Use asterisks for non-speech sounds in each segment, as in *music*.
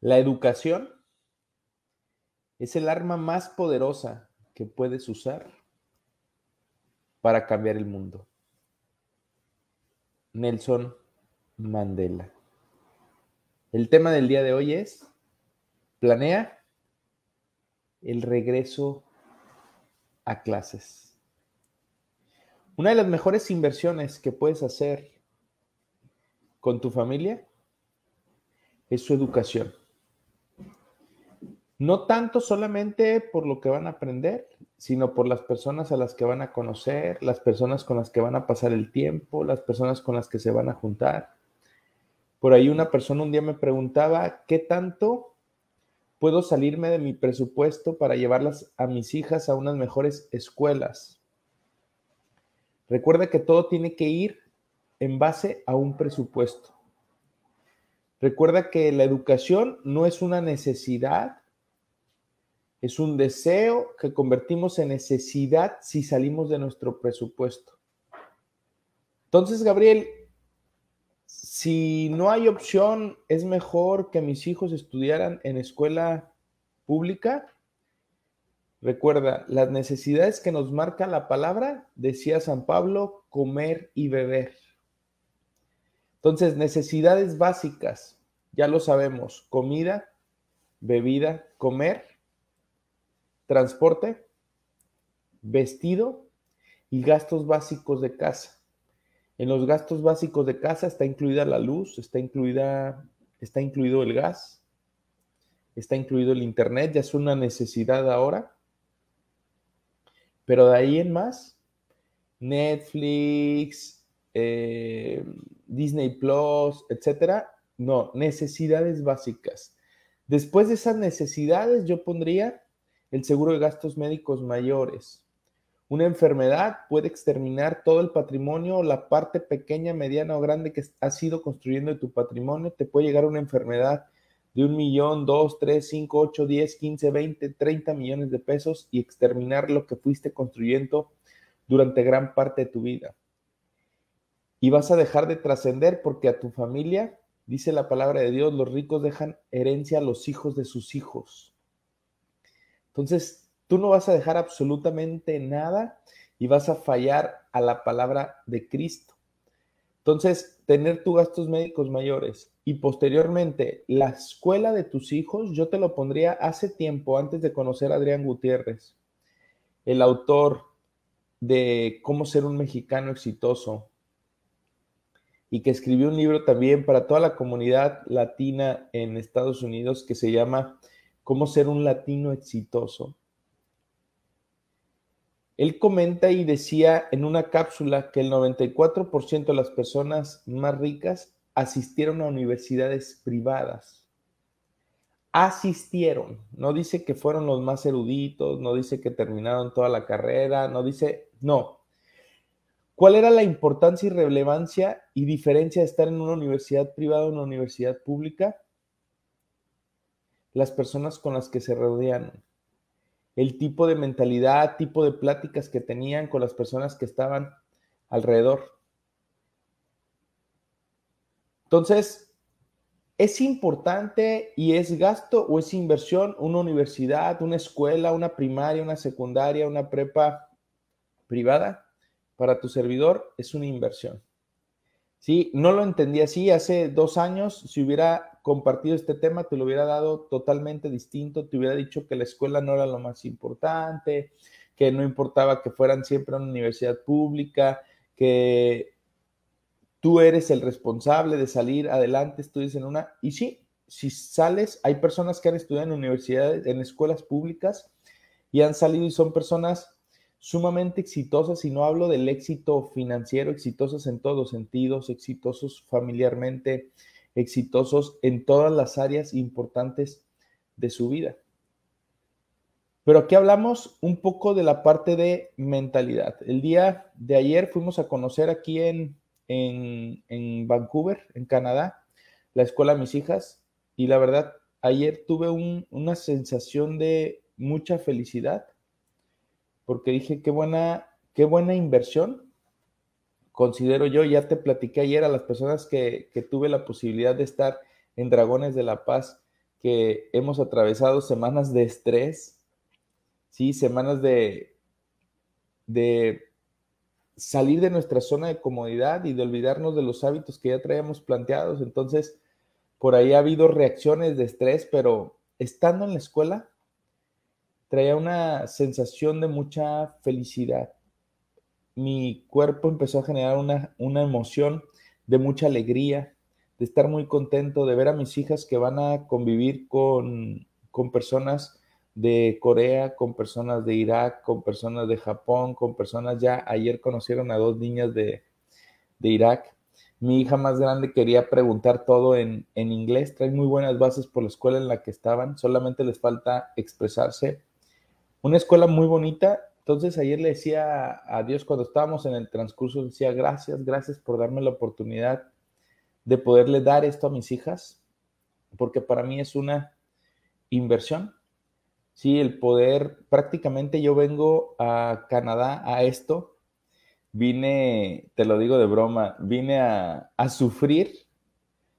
La educación es el arma más poderosa que puedes usar para cambiar el mundo. Nelson Mandela. El tema del día de hoy es, planea el regreso a clases. Una de las mejores inversiones que puedes hacer con tu familia es su educación no tanto solamente por lo que van a aprender, sino por las personas a las que van a conocer, las personas con las que van a pasar el tiempo, las personas con las que se van a juntar. Por ahí una persona un día me preguntaba, ¿qué tanto puedo salirme de mi presupuesto para llevarlas a mis hijas a unas mejores escuelas? Recuerda que todo tiene que ir en base a un presupuesto. Recuerda que la educación no es una necesidad, es un deseo que convertimos en necesidad si salimos de nuestro presupuesto. Entonces, Gabriel, si no hay opción, ¿es mejor que mis hijos estudiaran en escuela pública? Recuerda, las necesidades que nos marca la palabra, decía San Pablo, comer y beber. Entonces, necesidades básicas, ya lo sabemos, comida, bebida, comer transporte, vestido y gastos básicos de casa. En los gastos básicos de casa está incluida la luz, está, incluida, está incluido el gas, está incluido el internet, ya es una necesidad ahora. Pero de ahí en más, Netflix, eh, Disney Plus, etcétera, no, necesidades básicas. Después de esas necesidades, yo pondría el seguro de gastos médicos mayores. Una enfermedad puede exterminar todo el patrimonio, la parte pequeña, mediana o grande que has ido construyendo de tu patrimonio. Te puede llegar una enfermedad de un millón, dos, tres, cinco, ocho, diez, quince, veinte, treinta millones de pesos y exterminar lo que fuiste construyendo durante gran parte de tu vida. Y vas a dejar de trascender porque a tu familia, dice la palabra de Dios, los ricos dejan herencia a los hijos de sus hijos. Entonces, tú no vas a dejar absolutamente nada y vas a fallar a la palabra de Cristo. Entonces, tener tus gastos médicos mayores y posteriormente la escuela de tus hijos, yo te lo pondría hace tiempo, antes de conocer a Adrián Gutiérrez, el autor de Cómo ser un mexicano exitoso y que escribió un libro también para toda la comunidad latina en Estados Unidos que se llama cómo ser un latino exitoso, él comenta y decía en una cápsula que el 94% de las personas más ricas asistieron a universidades privadas. Asistieron, no dice que fueron los más eruditos, no dice que terminaron toda la carrera, no dice, no. ¿Cuál era la importancia y relevancia y diferencia de estar en una universidad privada o una universidad pública? las personas con las que se rodean, el tipo de mentalidad, tipo de pláticas que tenían con las personas que estaban alrededor. Entonces, ¿es importante y es gasto o es inversión una universidad, una escuela, una primaria, una secundaria, una prepa privada? Para tu servidor es una inversión. Sí, no lo entendí así hace dos años. Si hubiera compartido este tema, te lo hubiera dado totalmente distinto, te hubiera dicho que la escuela no era lo más importante, que no importaba que fueran siempre a una universidad pública, que tú eres el responsable de salir adelante, estudies en una... Y sí, si sales, hay personas que han estudiado en universidades, en escuelas públicas y han salido y son personas sumamente exitosas, y no hablo del éxito financiero, exitosas en todos sentidos, exitosos familiarmente, exitosos en todas las áreas importantes de su vida. Pero aquí hablamos un poco de la parte de mentalidad. El día de ayer fuimos a conocer aquí en, en, Vancouver, en Canadá, la escuela de mis hijas y la verdad, ayer tuve una sensación de mucha felicidad porque dije, qué buena, qué buena inversión considero yo, ya te platiqué ayer a las personas que, tuve la posibilidad de estar en Dragones de la Paz, que hemos atravesado semanas de estrés, sí, semanas de, de salir de nuestra zona de comodidad y de olvidarnos de los hábitos que ya traíamos planteados. Entonces, por ahí ha habido reacciones de estrés, pero estando en la escuela, traía una sensación de mucha felicidad, mi cuerpo empezó a generar una, una emoción de mucha alegría, de estar muy contento, de ver a mis hijas que van a convivir con, personas de Corea, con personas de Irak, con personas de Japón, con personas ya, ayer conocieron a dos niñas de, Irak. Mi hija más grande quería preguntar todo en, en inglés, traen muy buenas bases por la escuela en la que estaban, solamente les falta expresarse. Una escuela muy bonita entonces ayer le decía a Dios cuando estábamos en el transcurso, decía, gracias, gracias por darme la oportunidad de poderle dar esto a mis hijas, porque para mí es una inversión. Sí, el poder, prácticamente yo vengo a Canadá a esto, vine, te lo digo de broma, vine a, sufrir,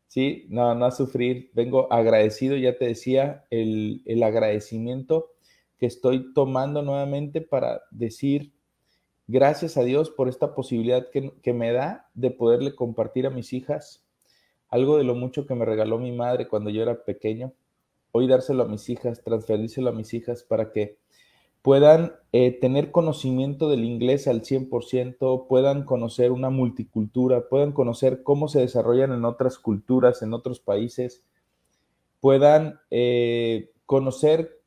sí, no, no a sufrir, vengo agradecido, ya te decía, el, el agradecimiento que estoy tomando nuevamente para decir gracias a Dios por esta posibilidad que, me da de poderle compartir a mis hijas algo de lo mucho que me regaló mi madre cuando yo era pequeño. Hoy dárselo a mis hijas, transferírselo a mis hijas para que puedan eh, tener conocimiento del inglés al 100%, puedan conocer una multicultura, puedan conocer cómo se desarrollan en otras culturas, en otros países, puedan eh, conocer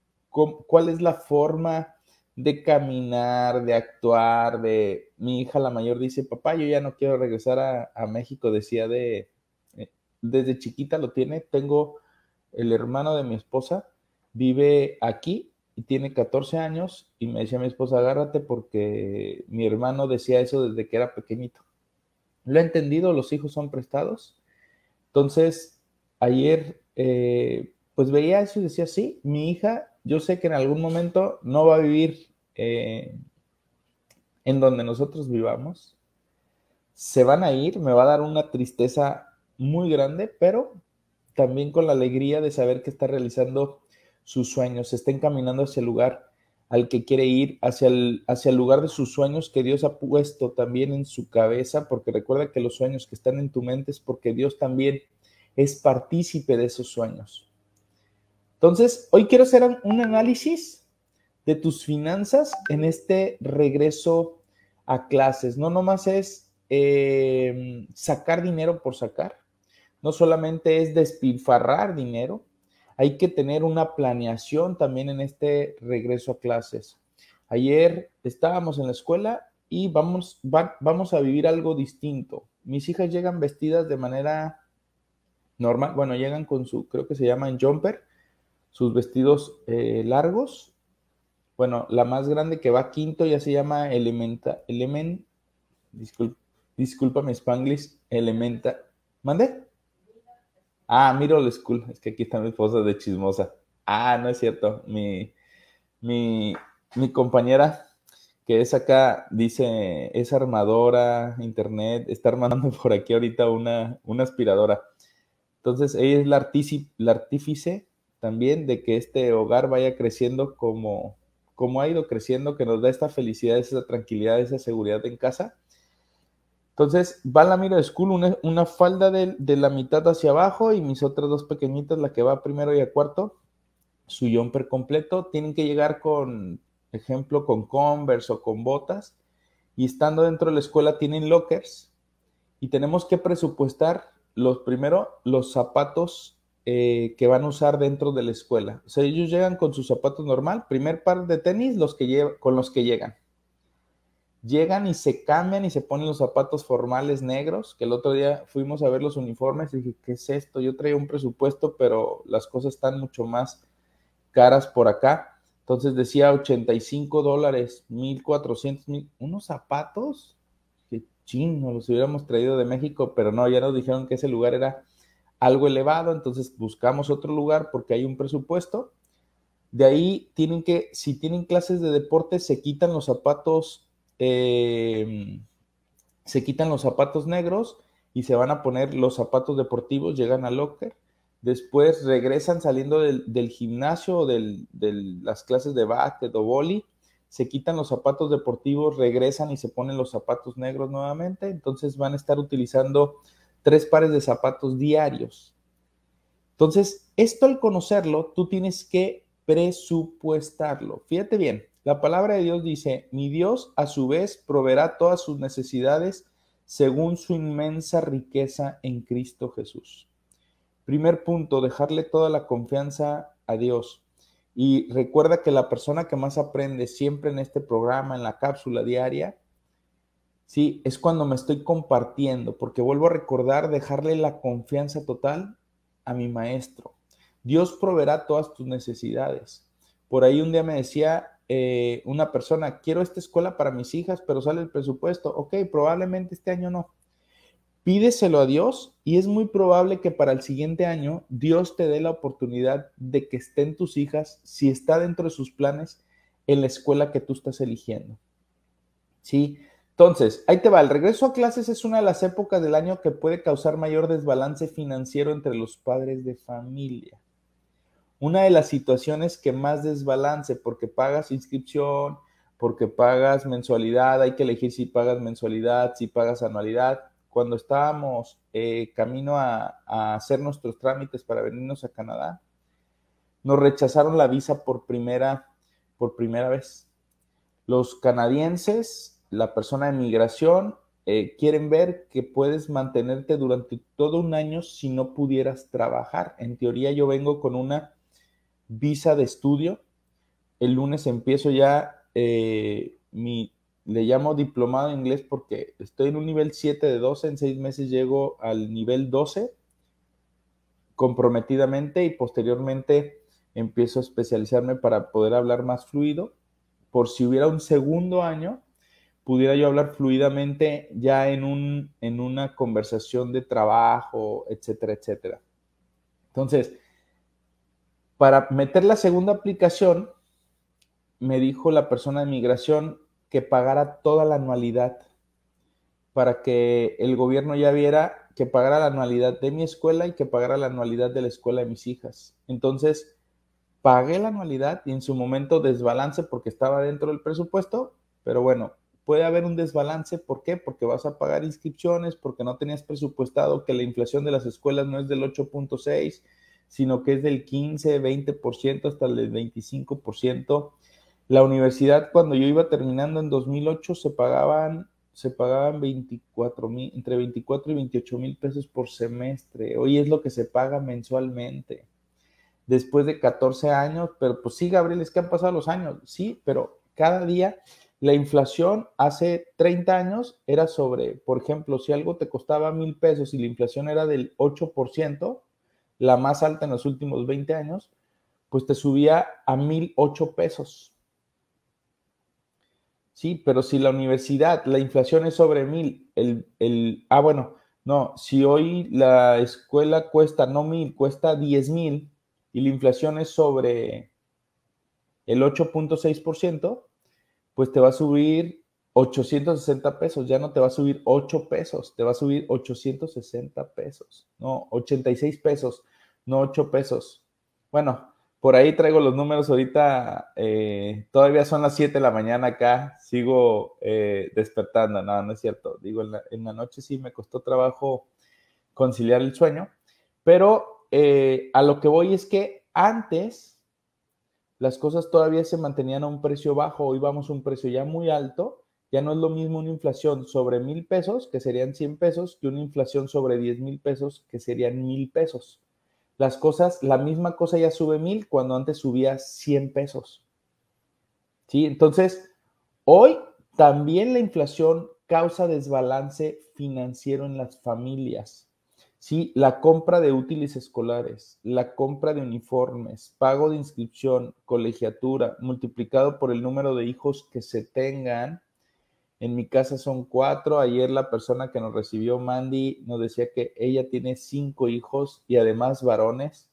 cuál es la forma de caminar, de actuar, de... Mi hija la mayor dice, papá, yo ya no quiero regresar a, México, decía de... Eh, desde chiquita lo tiene, tengo el hermano de mi esposa, vive aquí y tiene 14 años y me decía mi esposa, agárrate porque mi hermano decía eso desde que era pequeñito. Lo he entendido, los hijos son prestados. Entonces, ayer, eh, pues veía eso y decía, sí, mi hija yo sé que en algún momento no va a vivir eh, en donde nosotros vivamos. Se van a ir, me va a dar una tristeza muy grande, pero también con la alegría de saber que está realizando sus sueños, se está encaminando hacia el lugar al que quiere ir, hacia el, hacia el lugar de sus sueños que Dios ha puesto también en su cabeza, porque recuerda que los sueños que están en tu mente es porque Dios también es partícipe de esos sueños. Entonces, hoy quiero hacer un análisis de tus finanzas en este regreso a clases. No nomás es em, sacar dinero por sacar, no solamente es despilfarrar dinero, hay que tener una planeación también en este regreso a clases. Ayer estábamos en la escuela y vamos, vamos a vivir algo distinto. Mis hijas llegan vestidas de manera normal, bueno, llegan con su, creo que se llaman jumper, sus vestidos eh, largos. Bueno, la más grande que va quinto ya se llama Elementa, Element, disculpa, disculpa mi Spanglish, Elementa, ¿mande? Ah, Miro School, es que aquí está mi esposa de chismosa. Ah, no es cierto, mi, mi, compañera que es acá, dice, es armadora, internet, está armando por aquí ahorita una, aspiradora. Entonces, ella es la, la artífice también de que este hogar vaya creciendo como, como ha ido creciendo, que nos da esta felicidad, esa tranquilidad, esa seguridad en casa. Entonces, va la mira de school, una, falda de, la mitad hacia abajo y mis otras dos pequeñitas, la que va primero y a cuarto, su jumper completo. Tienen que llegar con, ejemplo, con Converse o con botas. Y estando dentro de la escuela tienen lockers. Y tenemos que presupuestar los primero, los zapatos eh, que van a usar dentro de la escuela. O sea, ellos llegan con sus zapatos normal, primer par de tenis los que con los que llegan. Llegan y se cambian y se ponen los zapatos formales negros, que el otro día fuimos a ver los uniformes y dije, ¿qué es esto? Yo traía un presupuesto, pero las cosas están mucho más caras por acá. Entonces decía 85 dólares, 1400, mil. unos zapatos, que chino, los hubiéramos traído de México, pero no, ya nos dijeron que ese lugar era algo elevado, entonces buscamos otro lugar porque hay un presupuesto. De ahí tienen que, si tienen clases de deporte, se quitan los zapatos, eh, se quitan los zapatos negros y se van a poner los zapatos deportivos, llegan al locker, después regresan saliendo del, gimnasio o de las clases de básquet o boli, se quitan los zapatos deportivos, regresan y se ponen los zapatos negros nuevamente, entonces van a estar utilizando tres pares de zapatos diarios. Entonces, esto al conocerlo, tú tienes que presupuestarlo. Fíjate bien, la palabra de Dios dice, mi Dios a su vez proveerá todas sus necesidades según su inmensa riqueza en Cristo Jesús. Primer punto, dejarle toda la confianza a Dios. Y recuerda que la persona que más aprende siempre en este programa, en la cápsula diaria, ¿sí? Es cuando me estoy compartiendo, porque vuelvo a recordar dejarle la confianza total a mi maestro. Dios proveerá todas tus necesidades. Por ahí un día me decía eh, una persona, quiero esta escuela para mis hijas, pero sale el presupuesto. Ok, probablemente este año no. Pídeselo a Dios y es muy probable que para el siguiente año Dios te dé la oportunidad de que estén tus hijas, si está dentro de sus planes, en la escuela que tú estás eligiendo. ¿Sí? Entonces, ahí te va, el regreso a clases es una de las épocas del año que puede causar mayor desbalance financiero entre los padres de familia. Una de las situaciones que más desbalance, porque pagas inscripción, porque pagas mensualidad, hay que elegir si pagas mensualidad, si pagas anualidad. Cuando estábamos eh, camino a, hacer nuestros trámites para venirnos a Canadá, nos rechazaron la visa por primera, por primera vez. Los canadienses la persona de migración, eh, quieren ver que puedes mantenerte durante todo un año si no pudieras trabajar. En teoría yo vengo con una visa de estudio. El lunes empiezo ya eh, mi, le llamo diplomado en inglés porque estoy en un nivel 7 de 12, en seis meses llego al nivel 12 comprometidamente y posteriormente empiezo a especializarme para poder hablar más fluido. Por si hubiera un segundo año, pudiera yo hablar fluidamente ya en, un, en una conversación de trabajo, etcétera, etcétera. Entonces, para meter la segunda aplicación, me dijo la persona de migración que pagara toda la anualidad para que el gobierno ya viera que pagara la anualidad de mi escuela y que pagara la anualidad de la escuela de mis hijas. Entonces, pagué la anualidad y en su momento desbalance porque estaba dentro del presupuesto, pero bueno, puede haber un desbalance. ¿Por qué? Porque vas a pagar inscripciones, porque no tenías presupuestado que la inflación de las escuelas no es del 8.6, sino que es del 15, 20% hasta el 25%. La universidad, cuando yo iba terminando en 2008, se pagaban, se pagaban 24 mil, entre 24 y 28 mil pesos por semestre. Hoy es lo que se paga mensualmente después de 14 años, pero pues sí, Gabriel, es que han pasado los años, sí, pero cada día la inflación hace 30 años era sobre, por ejemplo, si algo te costaba mil pesos y la inflación era del 8%, la más alta en los últimos 20 años, pues te subía a mil ocho pesos. Sí, pero si la universidad, la inflación es sobre mil, el, el, ah, bueno, no, si hoy la escuela cuesta no mil, cuesta diez mil y la inflación es sobre el 8.6%, pues te va a subir 860 pesos, ya no te va a subir 8 pesos, te va a subir 860 pesos, no, 86 pesos, no 8 pesos. Bueno, por ahí traigo los números ahorita, eh, todavía son las 7 de la mañana acá, sigo eh, despertando, no, no es cierto, digo, en la, noche sí me costó trabajo conciliar el sueño, pero eh, a lo que voy es que antes las cosas todavía se mantenían a un precio bajo, hoy vamos a un precio ya muy alto, ya no es lo mismo una inflación sobre mil pesos, que serían 100 pesos, que una inflación sobre 10 mil pesos, que serían mil pesos. Las cosas, la misma cosa ya sube mil cuando antes subía 100 pesos. ¿Sí? Entonces, hoy también la inflación causa desbalance financiero en las familias. ¿sí? La compra de útiles escolares, la compra de uniformes, pago de inscripción, colegiatura, multiplicado por el número de hijos que se tengan. En mi casa son cuatro. Ayer la persona que nos recibió, Mandy, nos decía que ella tiene cinco hijos y además varones.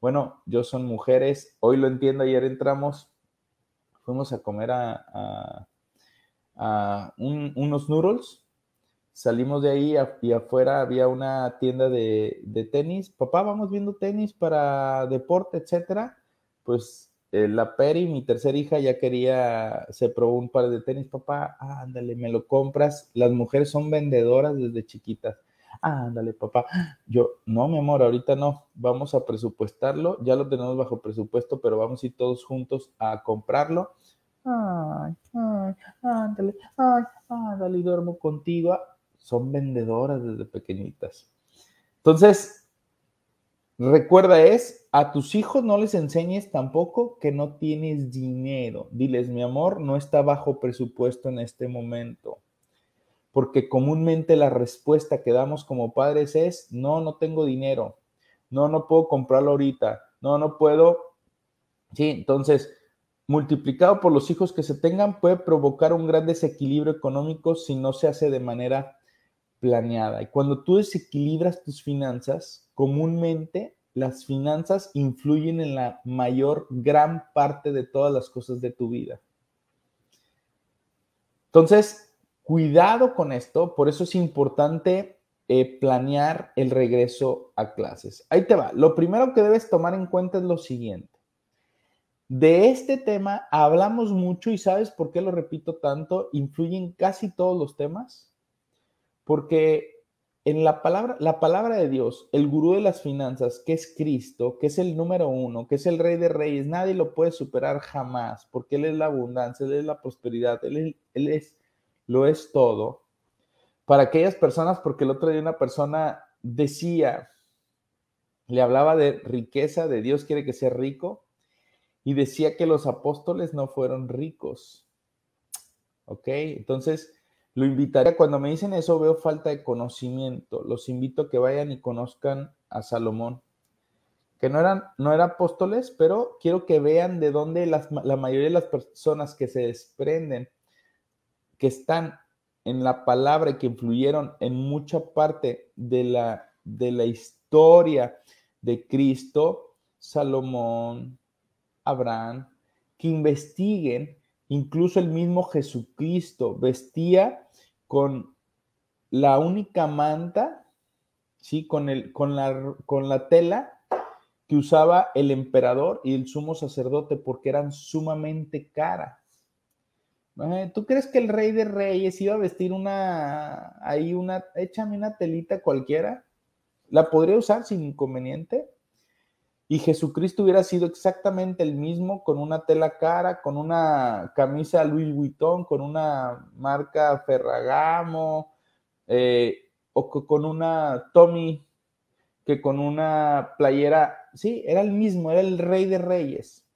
Bueno, yo son mujeres. Hoy lo entiendo. Ayer entramos, fuimos a comer a, unos noodles Salimos de ahí y afuera había una tienda de, tenis. Papá, vamos viendo tenis para deporte, etcétera. Pues eh, la Peri, mi tercera hija, ya quería, se probó un par de tenis. Papá, ándale, me lo compras. Las mujeres son vendedoras desde chiquitas. Ándale, papá. Yo, no, mi amor, ahorita no. Vamos a presupuestarlo. Ya lo tenemos bajo presupuesto, pero vamos a ir todos juntos a comprarlo. Ay, ay, ándale, ay, ándale, duermo contigo son vendedoras desde pequeñitas. Entonces, recuerda es, a tus hijos no les enseñes tampoco que no tienes dinero. Diles, mi amor, no está bajo presupuesto en este momento. Porque comúnmente la respuesta que damos como padres es, no, no tengo dinero. No, no puedo comprarlo ahorita. No, no puedo. Sí, entonces, multiplicado por los hijos que se tengan, puede provocar un gran desequilibrio económico si no se hace de manera planeada. Y cuando tú desequilibras tus finanzas, comúnmente las finanzas influyen en la mayor gran parte de todas las cosas de tu vida. Entonces, cuidado con esto, por eso es importante eh, planear el regreso a clases. Ahí te va. Lo primero que debes tomar en cuenta es lo siguiente. De este tema hablamos mucho y sabes por qué lo repito tanto, influyen casi todos los temas porque en la palabra, la palabra de Dios, el gurú de las finanzas, que es Cristo, que es el número uno, que es el rey de reyes, nadie lo puede superar jamás, porque Él es la abundancia, Él es la prosperidad, Él es, él es lo es todo. Para aquellas personas, porque el otro día una persona decía, le hablaba de riqueza, de Dios quiere que sea rico, y decía que los apóstoles no fueron ricos. ¿Ok? Entonces, lo invitaría, cuando me dicen eso veo falta de conocimiento. Los invito a que vayan y conozcan a Salomón, que no eran no eran apóstoles, pero quiero que vean de dónde la mayoría de las personas que se desprenden, que están en la palabra y que influyeron en mucha parte de la, de la historia de Cristo, Salomón, Abraham, que investiguen, incluso el mismo Jesucristo vestía con la única manta, ¿sí? Con, con, la, con la tela que usaba el emperador y el sumo sacerdote porque eran sumamente caras. Eh, ¿Tú crees que el rey de reyes iba a vestir una, ahí una, échame una telita cualquiera? ¿La podría usar sin inconveniente? y Jesucristo hubiera sido exactamente el mismo con una tela cara, con una camisa Louis Vuitton, con una marca Ferragamo, eh, o con una Tommy, que con una playera, sí, era el mismo, era el rey de reyes,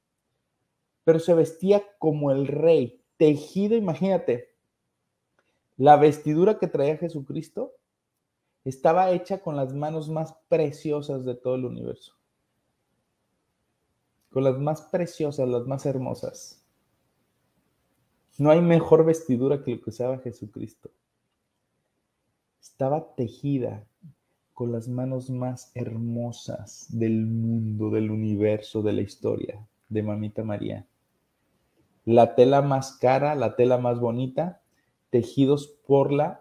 pero se vestía como el rey, tejido, imagínate, la vestidura que traía Jesucristo estaba hecha con las manos más preciosas de todo el universo con las más preciosas, las más hermosas. No hay mejor vestidura que lo que usaba Jesucristo. Estaba tejida con las manos más hermosas del mundo, del universo, de la historia, de Mamita María. La tela más cara, la tela más bonita, tejidos por la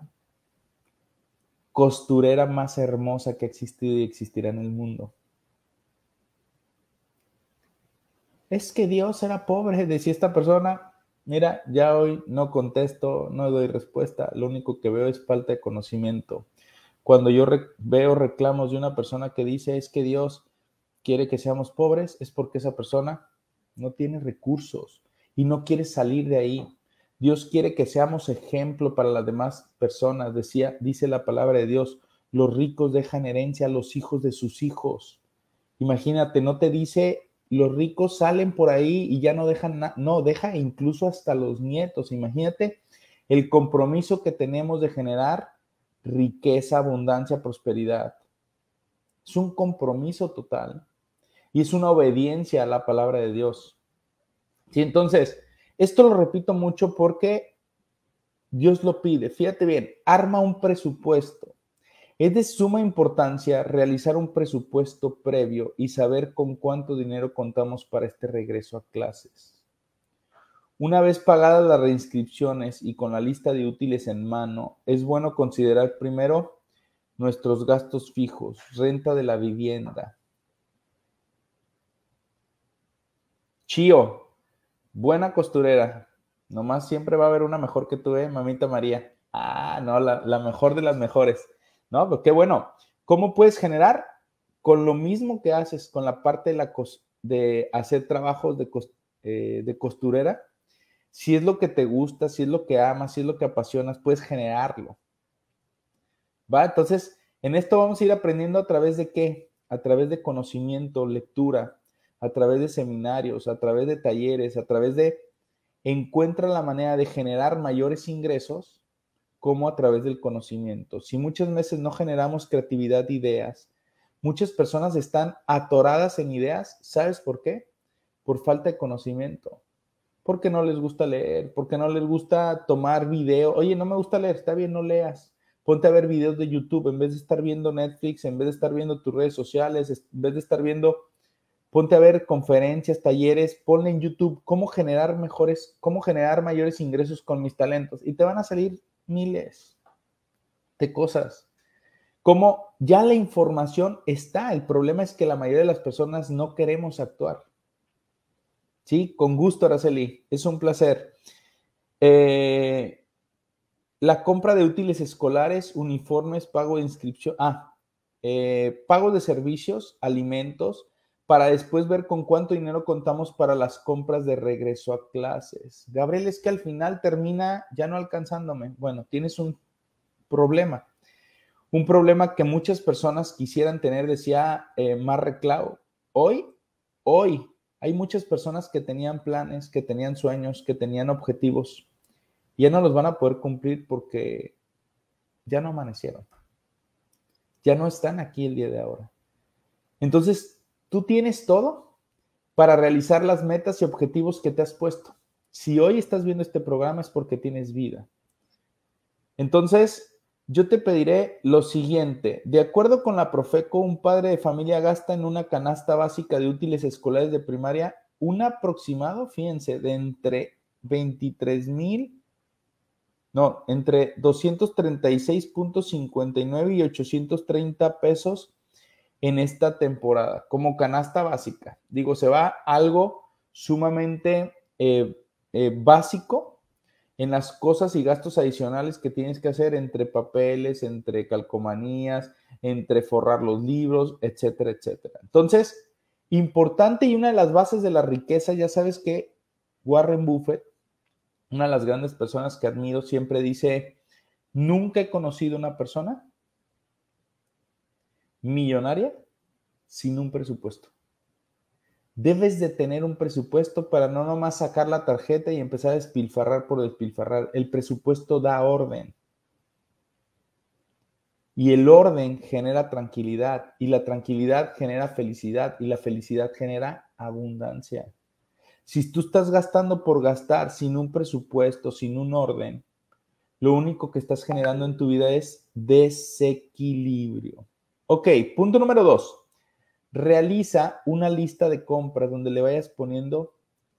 costurera más hermosa que ha existido y existirá en el mundo. es que Dios era pobre, *laughs* decía esta persona, mira, ya hoy no contesto, no doy respuesta, lo único que veo es falta de conocimiento. Cuando yo veo reclamos de una persona que dice es que Dios quiere que seamos pobres, es porque esa persona no tiene recursos y no quiere salir de ahí. Dios quiere que seamos ejemplo para las demás personas, decía, dice la palabra de Dios, los ricos dejan herencia a los hijos de sus hijos. Imagínate, no te dice los ricos salen por ahí y ya no dejan nada, no, deja incluso hasta los nietos. Imagínate el compromiso que tenemos de generar riqueza, abundancia, prosperidad. Es un compromiso total y es una obediencia a la palabra de Dios. Y entonces, esto lo repito mucho porque Dios lo pide. Fíjate bien, arma un presupuesto. Es de suma importancia realizar un presupuesto previo y saber con cuánto dinero contamos para este regreso a clases. Una vez pagadas las reinscripciones y con la lista de útiles en mano, es bueno considerar primero nuestros gastos fijos, renta de la vivienda. Chío, buena costurera. Nomás siempre va a haber una mejor que tú, ¿eh? Mamita María. Ah, no, la, la mejor de las mejores. ¿no? Pero pues, qué bueno. ¿Cómo puedes generar? Con lo mismo que haces, con la parte de, la de hacer trabajos eh, de, costurera, si es lo que te gusta, si es lo que amas, si es lo que apasionas, puedes generarlo. ¿Va? Entonces, en esto vamos a ir aprendiendo a través de qué? A través de conocimiento, lectura, a través de seminarios, a través de talleres, a través de encuentra la manera de generar mayores ingresos como a través del conocimiento. Si muchas veces no generamos creatividad de ideas, muchas personas están atoradas en ideas, ¿sabes por qué? Por falta de conocimiento. Porque no les gusta leer, porque no les gusta tomar video. Oye, no me gusta leer, está bien, no leas. Ponte a ver videos de YouTube en vez de estar viendo Netflix, en vez de estar viendo tus redes sociales, en vez de estar viendo ponte a ver conferencias, talleres, ponle en YouTube cómo generar mejores, cómo generar mayores ingresos con mis talentos y te van a salir miles de cosas. Como ya la información está, el problema es que la mayoría de las personas no queremos actuar. Sí, con gusto, Araceli, es un placer. Eh, la compra de útiles escolares, uniformes, pago de inscripción, ah, eh, pago de servicios, alimentos, para después ver con cuánto dinero contamos para las compras de regreso a clases. Gabriel, es que al final termina ya no alcanzándome. Bueno, tienes un problema. Un problema que muchas personas quisieran tener, decía eh, Hoy, hoy, hay muchas personas que tenían planes, que tenían sueños, que tenían objetivos. ya no los van a poder cumplir porque ya no amanecieron. Ya no están aquí el día de ahora. Entonces, Tú tienes todo para realizar las metas y objetivos que te has puesto. Si hoy estás viendo este programa es porque tienes vida. Entonces, yo te pediré lo siguiente. De acuerdo con la Profeco, un padre de familia gasta en una canasta básica de útiles escolares de primaria un aproximado, fíjense, de entre 23 mil, no, entre 236.59 y 830 pesos en esta temporada como canasta básica. Digo, se va algo sumamente eh, eh, básico en las cosas y gastos adicionales que tienes que hacer entre papeles, entre calcomanías, entre forrar los libros, etcétera, etcétera. Entonces, importante y una de las bases de la riqueza, ya sabes que Warren Buffett, una de las grandes personas que admiro, siempre dice, nunca he conocido una persona millonaria sin un presupuesto. Debes de tener un presupuesto para no nomás sacar la tarjeta y empezar a despilfarrar por despilfarrar. El presupuesto da orden. Y el orden genera tranquilidad y la tranquilidad genera felicidad y la felicidad genera abundancia. Si tú estás gastando por gastar sin un presupuesto, sin un orden, lo único que estás generando en tu vida es desequilibrio. Ok, punto número dos. Realiza una lista de compras donde le vayas poniendo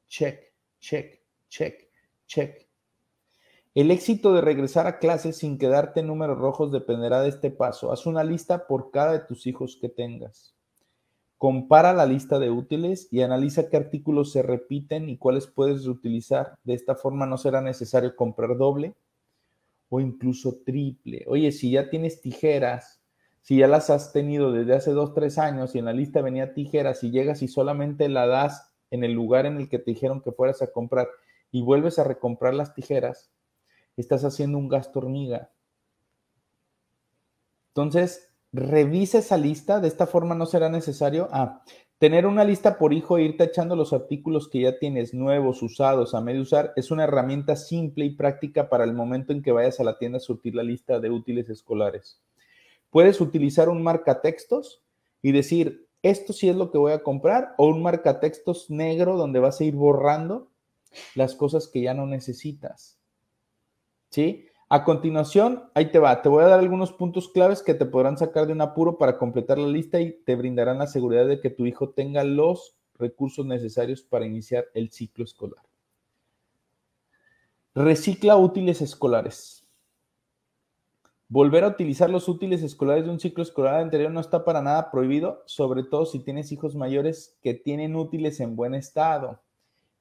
check, check, check, check. El éxito de regresar a clase sin quedarte números rojos dependerá de este paso. Haz una lista por cada de tus hijos que tengas. Compara la lista de útiles y analiza qué artículos se repiten y cuáles puedes reutilizar. De esta forma no será necesario comprar doble o incluso triple. Oye, si ya tienes tijeras si ya las has tenido desde hace dos, tres años y en la lista venía tijeras y llegas y solamente la das en el lugar en el que te dijeron que fueras a comprar y vuelves a recomprar las tijeras, estás haciendo un gasto hormiga. Entonces, revisa esa lista, de esta forma no será necesario. Ah, tener una lista por hijo e irte echando los artículos que ya tienes nuevos, usados, a medio usar, es una herramienta simple y práctica para el momento en que vayas a la tienda a surtir la lista de útiles escolares. Puedes utilizar un textos y decir, esto sí es lo que voy a comprar, o un textos negro donde vas a ir borrando las cosas que ya no necesitas. ¿Sí? A continuación, ahí te va, te voy a dar algunos puntos claves que te podrán sacar de un apuro para completar la lista y te brindarán la seguridad de que tu hijo tenga los recursos necesarios para iniciar el ciclo escolar. Recicla útiles escolares. Volver a utilizar los útiles escolares de un ciclo escolar anterior no está para nada prohibido, sobre todo si tienes hijos mayores que tienen útiles en buen estado.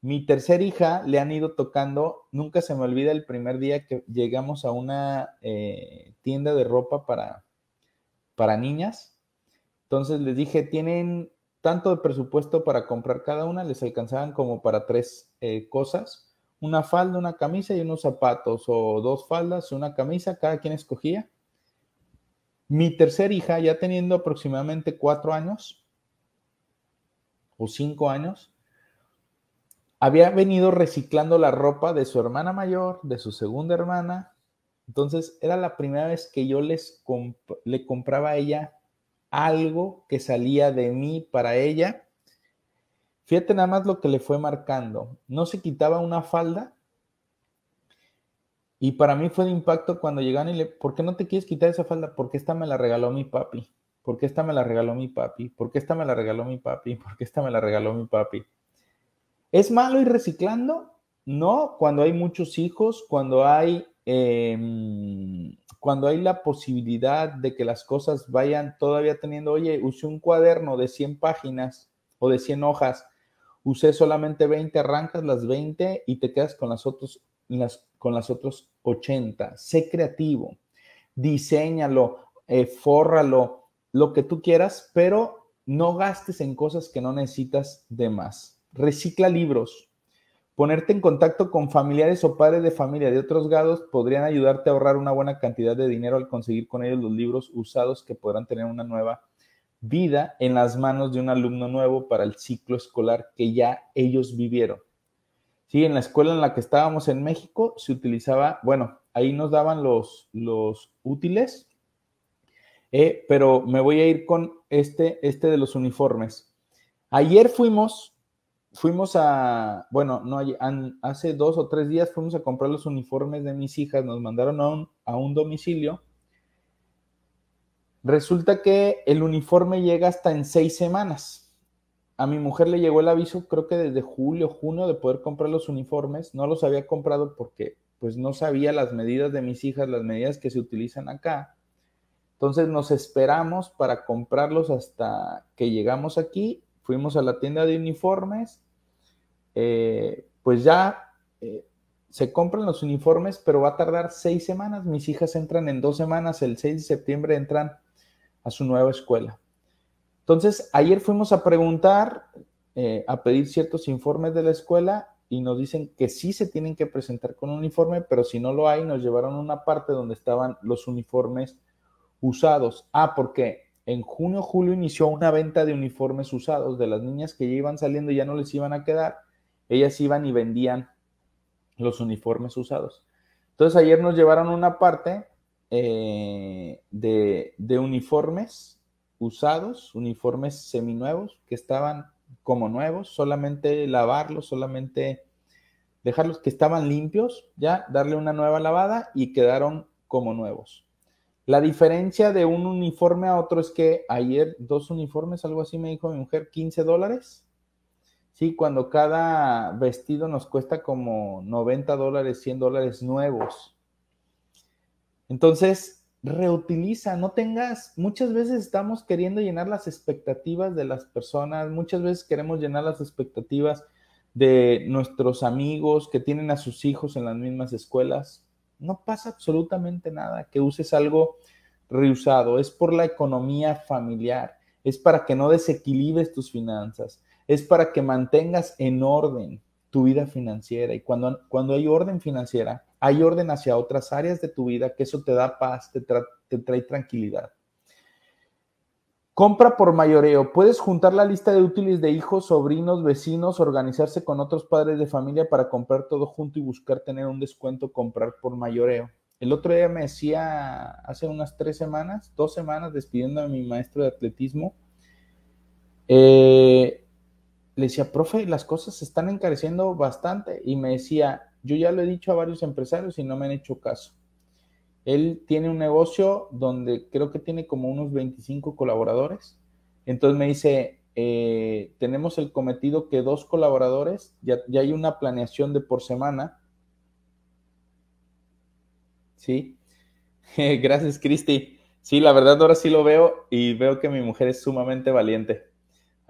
Mi tercera hija le han ido tocando, nunca se me olvida el primer día que llegamos a una eh, tienda de ropa para, para niñas. Entonces les dije, tienen tanto de presupuesto para comprar cada una, les alcanzaban como para tres eh, cosas una falda, una camisa y unos zapatos, o dos faldas, una camisa, cada quien escogía. Mi tercera hija, ya teniendo aproximadamente cuatro años o cinco años, había venido reciclando la ropa de su hermana mayor, de su segunda hermana. Entonces era la primera vez que yo les le compraba a ella algo que salía de mí para ella Fíjate nada más lo que le fue marcando. No se quitaba una falda. Y para mí fue de impacto cuando llegaron y le, ¿por qué no te quieres quitar esa falda? Porque esta me la regaló mi papi. Porque esta me la regaló mi papi. Porque esta me la regaló mi papi. *laughs* Porque esta me la regaló mi papi. ¿Es malo ir reciclando? No, cuando hay muchos hijos, cuando hay, em, cuando hay la posibilidad de que las cosas vayan todavía teniendo, oye, usé un cuaderno de 100 páginas o de 100 hojas usé solamente 20, arrancas las 20 y te quedas con las otras con las otros 80. Sé creativo, diseñalo, eh, fórralo, lo que tú quieras, pero no gastes en cosas que no necesitas de más. Recicla libros. Ponerte en contacto con familiares o padres de familia de otros grados podrían ayudarte a ahorrar una buena cantidad de dinero al conseguir con ellos los libros usados que podrán tener una nueva vida en las manos de un alumno nuevo para el ciclo escolar que ya ellos vivieron. Sí, en la escuela en la que estábamos en México se utilizaba, bueno, ahí nos daban los, los útiles, eh, pero me voy a ir con este, este de los uniformes. Ayer fuimos, fuimos a, bueno, no, hace dos o tres días fuimos a comprar los uniformes de mis hijas, nos mandaron a un, a un domicilio Resulta que el uniforme llega hasta en seis semanas. A mi mujer le llegó el aviso, creo que desde julio, junio, de poder comprar los uniformes. No los había comprado porque pues no sabía las medidas de mis hijas, las medidas que se utilizan acá. Entonces nos esperamos para comprarlos hasta que llegamos aquí. Fuimos a la tienda de uniformes. Eh, pues ya eh, se compran los uniformes, pero va a tardar seis semanas. Mis hijas entran en dos semanas, el 6 de septiembre entran a su nueva escuela. Entonces, ayer fuimos a preguntar, eh, a pedir ciertos informes de la escuela y nos dicen que sí se tienen que presentar con un uniforme, pero si no lo hay, nos llevaron a una parte donde estaban los uniformes usados. Ah, porque en junio, julio inició una venta de uniformes usados de las niñas que ya iban saliendo y ya no les iban a quedar. Ellas iban y vendían los uniformes usados. Entonces ayer nos llevaron a una parte eh, de, uniformes usados, uniformes seminuevos que estaban como nuevos, solamente lavarlos, solamente dejarlos que estaban limpios, ya darle una nueva lavada y quedaron como nuevos. La diferencia de un uniforme a otro es que ayer dos uniformes, algo así me dijo mi mujer, 15 dólares. Sí, cuando cada vestido nos cuesta como 90 dólares, 100 dólares nuevos. Entonces, reutiliza, no tengas, muchas veces estamos queriendo llenar las expectativas de las personas, muchas veces queremos llenar las expectativas de nuestros amigos que tienen a sus hijos en las mismas escuelas. No pasa absolutamente nada que uses algo reusado, es por la economía familiar, es para que no desequilibres tus finanzas, es para que mantengas en orden tu vida financiera y cuando, cuando hay orden financiera, hay orden hacia otras áreas de tu vida, que eso te da paz, te, trae tranquilidad. Compra por mayoreo. Puedes juntar la lista de útiles de hijos, sobrinos, vecinos, organizarse con otros padres de familia para comprar todo junto y buscar tener un descuento, comprar por mayoreo. El otro día me decía, hace unas tres semanas, dos semanas, despidiendo a mi maestro de atletismo, eh, le decía, profe, las cosas se están encareciendo bastante. Y me decía, yo ya lo he dicho a varios empresarios y no me han hecho caso. Él tiene un negocio donde creo que tiene como unos 25 colaboradores. Entonces me dice, eh, tenemos el cometido que dos colaboradores, ya, ya hay una planeación de por semana. Sí. *laughs* Gracias, Cristi. Sí, la verdad ahora sí lo veo y veo que mi mujer es sumamente valiente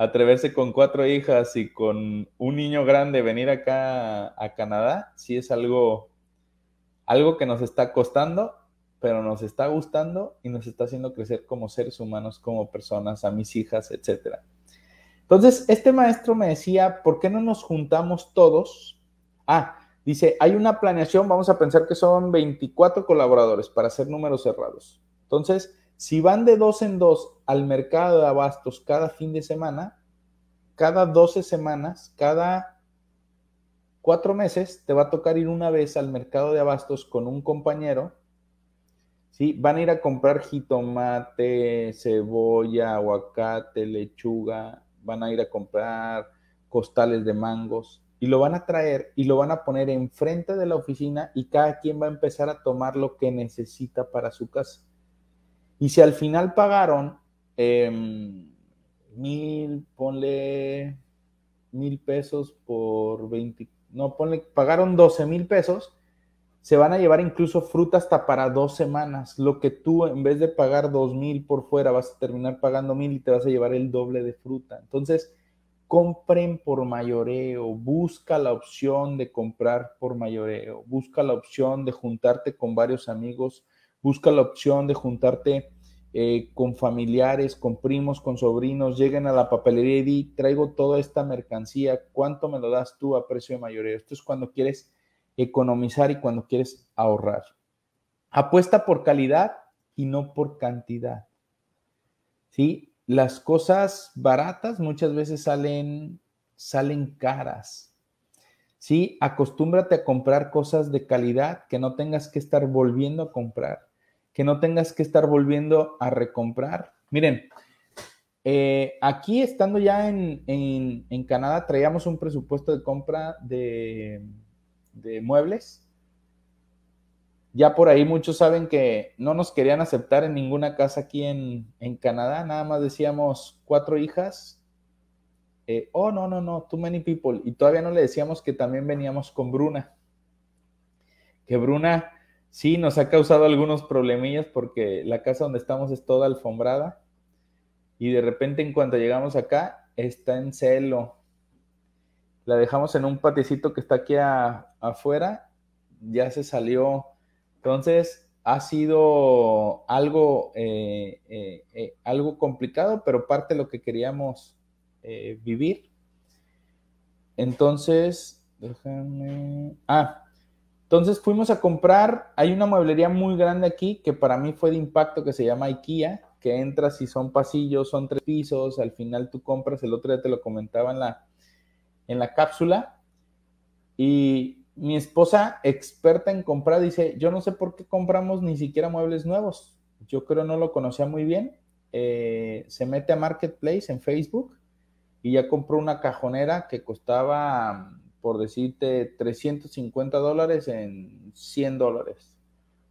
atreverse con cuatro hijas y con un niño grande venir acá a Canadá, sí es algo, algo que nos está costando, pero nos está gustando y nos está haciendo crecer como seres humanos, como personas, a mis hijas, etc. Entonces, este maestro me decía, ¿por qué no nos juntamos todos? Ah, dice, hay una planeación, vamos a pensar que son 24 colaboradores para hacer números cerrados. Entonces, si van de dos en dos al mercado de abastos cada fin de semana, cada 12 semanas, cada cuatro meses, te va a tocar ir una vez al mercado de abastos con un compañero. ¿sí? Van a ir a comprar jitomate, cebolla, aguacate, lechuga, van a ir a comprar costales de mangos y lo van a traer y lo van a poner enfrente de la oficina y cada quien va a empezar a tomar lo que necesita para su casa. Y si al final pagaron em, mil, ponle mil pesos por 20, no, ponle, pagaron 12 mil pesos, se van a llevar incluso fruta hasta para dos semanas, lo que tú en vez de pagar dos mil por fuera vas a terminar pagando mil y te vas a llevar el doble de fruta. Entonces, compren por mayoreo, busca la opción de comprar por mayoreo, busca la opción de juntarte con varios amigos Busca la opción de juntarte eh, con familiares, con primos, con sobrinos. Lleguen a la papelería y di, traigo toda esta mercancía. ¿Cuánto me lo das tú a precio de mayoría? Esto es cuando quieres economizar y cuando quieres ahorrar. Apuesta por calidad y no por cantidad. ¿Sí? Las cosas baratas muchas veces salen, salen caras. ¿Sí? Acostúmbrate a comprar cosas de calidad que no tengas que estar volviendo a comprar que no tengas que estar volviendo a recomprar. Miren, eh, aquí estando ya en, Canadá, traíamos un presupuesto de compra de, muebles. Ya por ahí muchos saben que no nos querían aceptar en ninguna casa aquí en, Canadá, nada más decíamos cuatro hijas. Eh, oh, no, no, no, too many people. Y todavía no le decíamos que también veníamos con Bruna. Que Bruna Sí, nos ha causado algunos problemillas porque la casa donde estamos es toda alfombrada y de repente en cuanto llegamos acá está en celo. La dejamos en un patecito que está aquí afuera, ya se salió. Entonces ha sido algo, eh, eh, eh, algo complicado, pero parte de lo que queríamos vivir. Entonces, déjame... Ah, entonces fuimos a comprar, hay una mueblería muy grande aquí que para mí fue de impacto que se llama IKEA, que entras y son pasillos, son tres pisos, al final tú compras, el otro día te lo comentaba en la, en la cápsula, y mi esposa, experta en comprar, dice, yo no sé por qué compramos ni siquiera muebles nuevos, yo creo no lo conocía muy bien, eh, se mete a Marketplace en Facebook y ya compró una cajonera que costaba por decirte, 350 dólares en 100 dólares.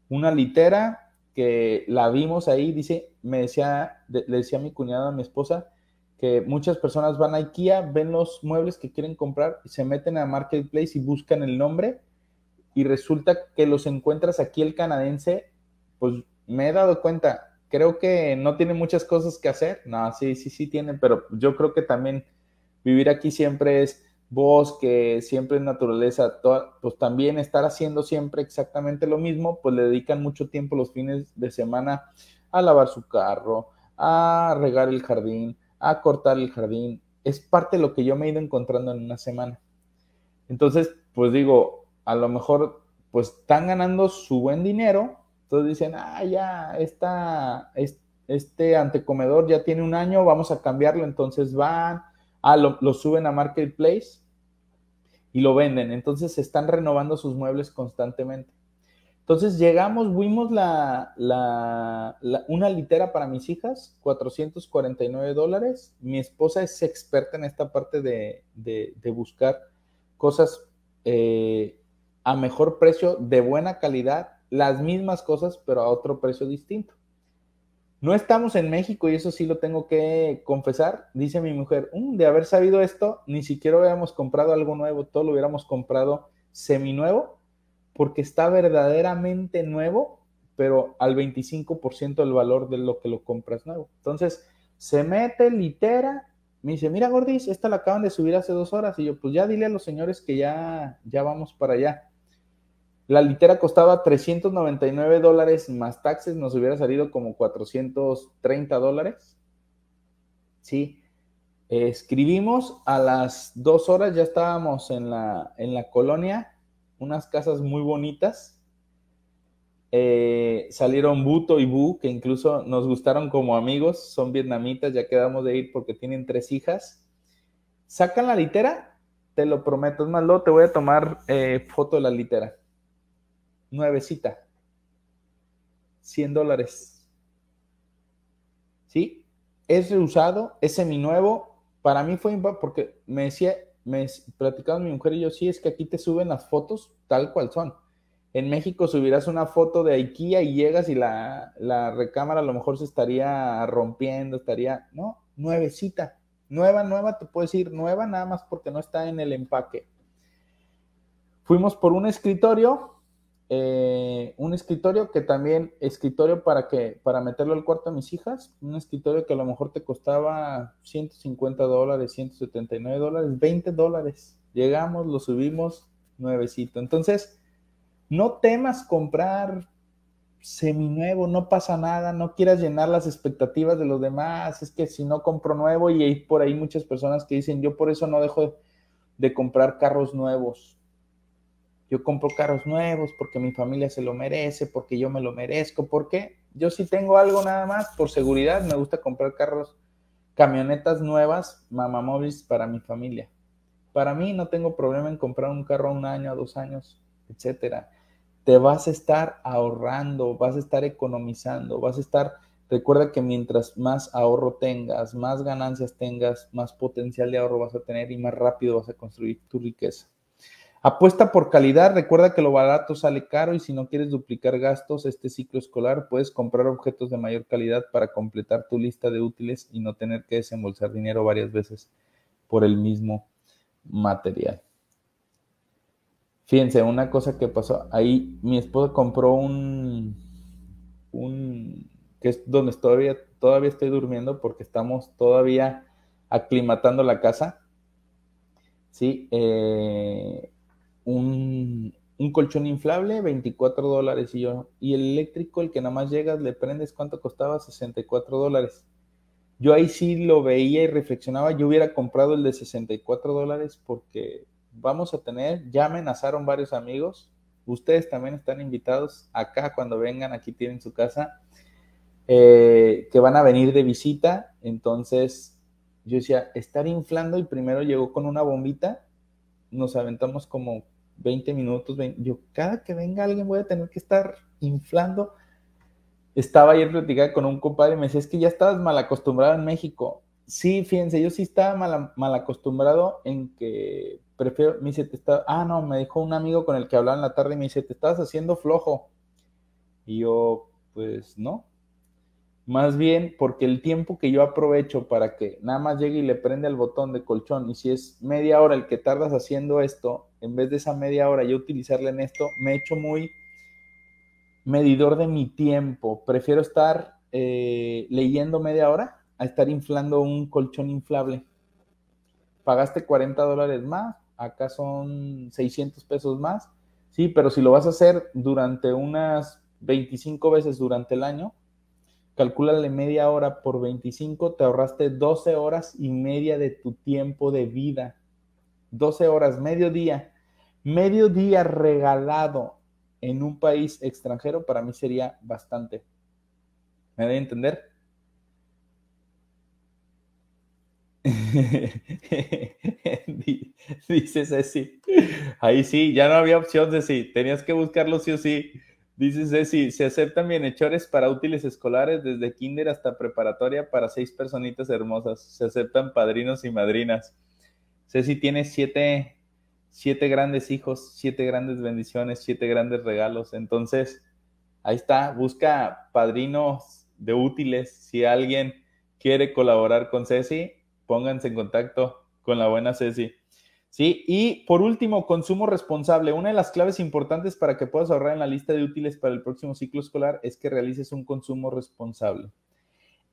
Una litera que la vimos ahí, dice, me decía, le decía a mi cuñada, a mi esposa, que muchas personas van a IKEA, ven los muebles que quieren comprar, y se meten a Marketplace y buscan el nombre y resulta que los encuentras aquí el canadense, pues me he dado cuenta, creo que no tiene muchas cosas que hacer, no, sí, sí, sí tiene, pero yo creo que también vivir aquí siempre es bosque, siempre en naturaleza, pues también estar haciendo siempre exactamente lo mismo, pues le dedican mucho tiempo los fines de semana a lavar su carro, a regar el jardín, a cortar el jardín. Es parte de lo que yo me he ido encontrando en una semana. Entonces, pues digo, a lo mejor pues están ganando su buen dinero, entonces dicen, ah, ya, esta, este antecomedor ya tiene un año, vamos a cambiarlo, entonces van, Ah, lo, suben a Marketplace y lo venden. Entonces están renovando sus muebles constantemente. Entonces llegamos, vimos la, una litera para mis hijas, 449 dólares. Mi esposa es experta en esta parte de, de, buscar cosas eh, a mejor precio, de buena calidad, las mismas cosas, pero a otro precio distinto. No estamos en México y eso sí lo tengo que confesar. Dice mi mujer, mm, de haber sabido esto, ni siquiera hubiéramos comprado algo nuevo, todo lo hubiéramos comprado seminuevo, porque está verdaderamente nuevo, pero al 25% del valor de lo que lo compras nuevo. Entonces, se mete, litera, me dice, mira Gordis, esta la acaban de subir hace dos horas. Y yo, pues ya dile a los señores que ya, ya vamos para allá. La litera costaba 399 dólares más taxes, nos hubiera salido como 430 dólares. Sí. escribimos a las dos horas, ya estábamos en la, en la colonia, unas casas muy bonitas. Eh, salieron Buto y Bu, que incluso nos gustaron como amigos, son vietnamitas, ya quedamos de ir porque tienen tres hijas. Sacan la litera, te lo prometo, es más, te voy a tomar eh, foto de la litera nuevecita. 100 dólares. ¿Sí? Es usado, es seminuevo. Para mí fue porque me decía, me platicaba mi mujer y yo, sí, es que aquí te suben las fotos tal cual son. En México subirás una foto de IKEA y llegas y la, la recámara a lo mejor se estaría rompiendo, estaría, no, nuevecita. Nueva, nueva, te puedes ir nueva nada más porque no está en el empaque. Fuimos por un escritorio, eh, un escritorio que también, escritorio para que, para meterlo al cuarto a mis hijas, un escritorio que a lo mejor te costaba 150 dólares, 179 dólares, 20 dólares. Llegamos, lo subimos, nuevecito. Entonces, no temas comprar seminuevo, no pasa nada, no quieras llenar las expectativas de los demás, es que si no compro nuevo y hay por ahí muchas personas que dicen, yo por eso no dejo de comprar carros nuevos, yo compro carros nuevos porque mi familia se lo merece, porque yo me lo merezco, porque yo si tengo algo nada más, por seguridad me gusta comprar carros, camionetas nuevas, mamamóviles para mi familia. Para mí no tengo problema en comprar un carro a un año, a dos años, etcétera. Te vas a estar ahorrando, vas a estar economizando, vas a estar Recuerda que mientras más ahorro tengas, más ganancias tengas, más potencial de ahorro vas a tener y más rápido vas a construir tu riqueza. Apuesta por calidad, recuerda que lo barato sale caro y si no quieres duplicar gastos este ciclo escolar, puedes comprar objetos de mayor calidad para completar tu lista de útiles y no tener que desembolsar dinero varias veces por el mismo material. Fíjense, una cosa que pasó, ahí mi esposa compró un, un que es donde todavía, todavía estoy durmiendo porque estamos todavía aclimatando la casa. Sí, eh, un, colchón inflable, 24 dólares. Y yo, y el eléctrico, el que nada más llegas, le prendes, ¿cuánto costaba? 64 dólares. Yo ahí sí lo veía y reflexionaba, yo hubiera comprado el de 64 dólares porque vamos a tener, ya amenazaron varios amigos, ustedes también están invitados acá cuando vengan, aquí tienen su casa, eh, que van a venir de visita, entonces yo decía, estar inflando y primero llegó con una bombita nos aventamos como 20 minutos. yo, cada que venga alguien voy a tener que estar inflando. Estaba ayer platicando con un compadre y me decía, es que ya estabas mal acostumbrado en México. Sí, fíjense, yo sí estaba mal, acostumbrado en que prefiero, me dice, te está, ah, no, me dijo un amigo con el que hablaba en la tarde y me dice, te estabas haciendo flojo. Y yo, pues no, más bien porque el tiempo que yo aprovecho para que nada más llegue y le prenda el botón de colchón y si es media hora el que tardas haciendo esto, en vez de esa media hora yo utilizarla en esto, me he hecho muy medidor de mi tiempo. Prefiero estar eh, leyendo media hora a estar inflando un colchón inflable. Pagaste 40 dólares más, acá son 600 pesos más. Sí, pero si lo vas a hacer durante unas 25 veces durante el año, Calcúlale media hora por 25, te ahorraste 12 horas y media de tu tiempo de vida. 12 horas, medio día. Medio día regalado en un país extranjero para mí sería bastante. ¿Me da a entender? *laughs* Dice Ceci. Ahí sí, ya no había opción, de sí. Tenías que buscarlo sí o sí. Dice Ceci, se aceptan bienhechores para útiles escolares desde kinder hasta preparatoria para seis personitas hermosas. Se aceptan padrinos y madrinas. Ceci tiene siete, siete grandes hijos, siete grandes bendiciones, siete grandes regalos. Entonces, ahí está, busca padrinos de útiles. Si alguien quiere colaborar con Ceci, pónganse en contacto con la buena Ceci. ¿sí? Y por último, consumo responsable. Una de las claves importantes para que puedas ahorrar en la lista de útiles para el próximo ciclo escolar es que realices un consumo responsable.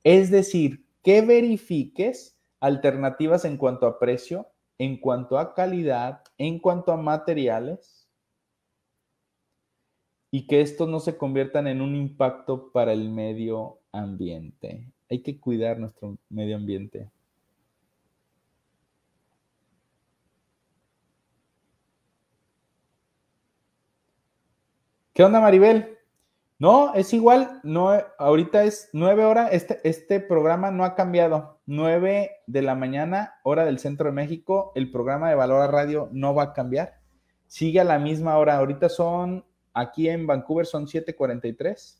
Es decir, que verifiques alternativas en cuanto a precio, en cuanto a calidad, en cuanto a materiales y que estos no se conviertan en un impacto para el medio ambiente. Hay que cuidar nuestro medio ambiente. ¿Qué onda, Maribel? No, es igual, no, ahorita es nueve horas, este, este programa no ha cambiado. 9 de la mañana, hora del centro de México, el programa de Valora Radio no va a cambiar. Sigue a la misma hora, ahorita son, aquí en Vancouver son 7.43,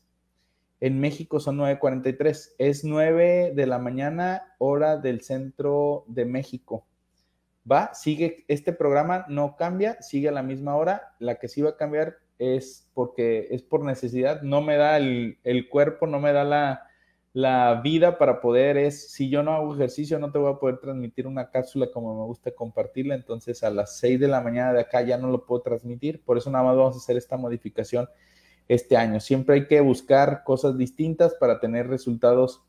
en México son 9.43, es 9 de la mañana, hora del centro de México. Va, sigue, este programa no cambia, sigue a la misma hora, la que sí va a cambiar es porque es por necesidad, no me da el, cuerpo, no me da la, la, vida para poder, es, si yo no hago ejercicio no te voy a poder transmitir una cápsula como me gusta compartirla, entonces a las 6 de la mañana de acá ya no lo puedo transmitir, por eso nada más vamos a hacer esta modificación este año. Siempre hay que buscar cosas distintas para tener resultados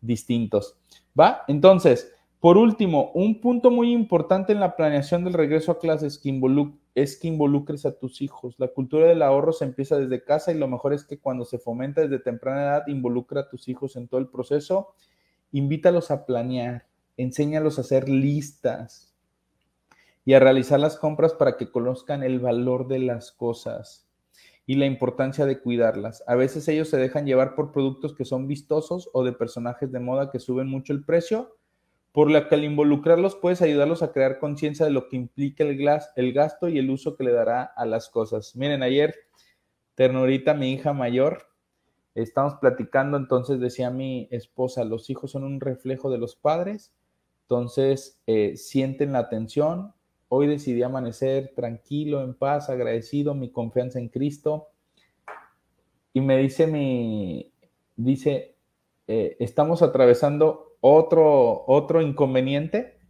distintos. ¿Va? Entonces, por último, un punto muy importante en la planeación del regreso a clases que involucra es que involucres a tus hijos. La cultura del ahorro se empieza desde casa y lo mejor es que cuando se fomenta desde temprana edad, involucra a tus hijos en todo el proceso, invítalos a planear, enséñalos a hacer listas y a realizar las compras para que conozcan el valor de las cosas y la importancia de cuidarlas. A veces ellos se dejan llevar por productos que son vistosos o de personajes de moda que suben mucho el precio por la que al involucrarlos puedes ayudarlos a crear conciencia de lo que implica el, el gasto y el uso que le dará a las cosas. Miren, ayer, ternurita, mi hija mayor, estamos platicando, entonces decía mi esposa, los hijos son un reflejo de los padres, entonces eh, sienten la atención. Hoy decidí amanecer tranquilo, en paz, agradecido, mi confianza en Cristo. Y me dice mi, dice, eh, estamos atravesando otro, otro inconveniente,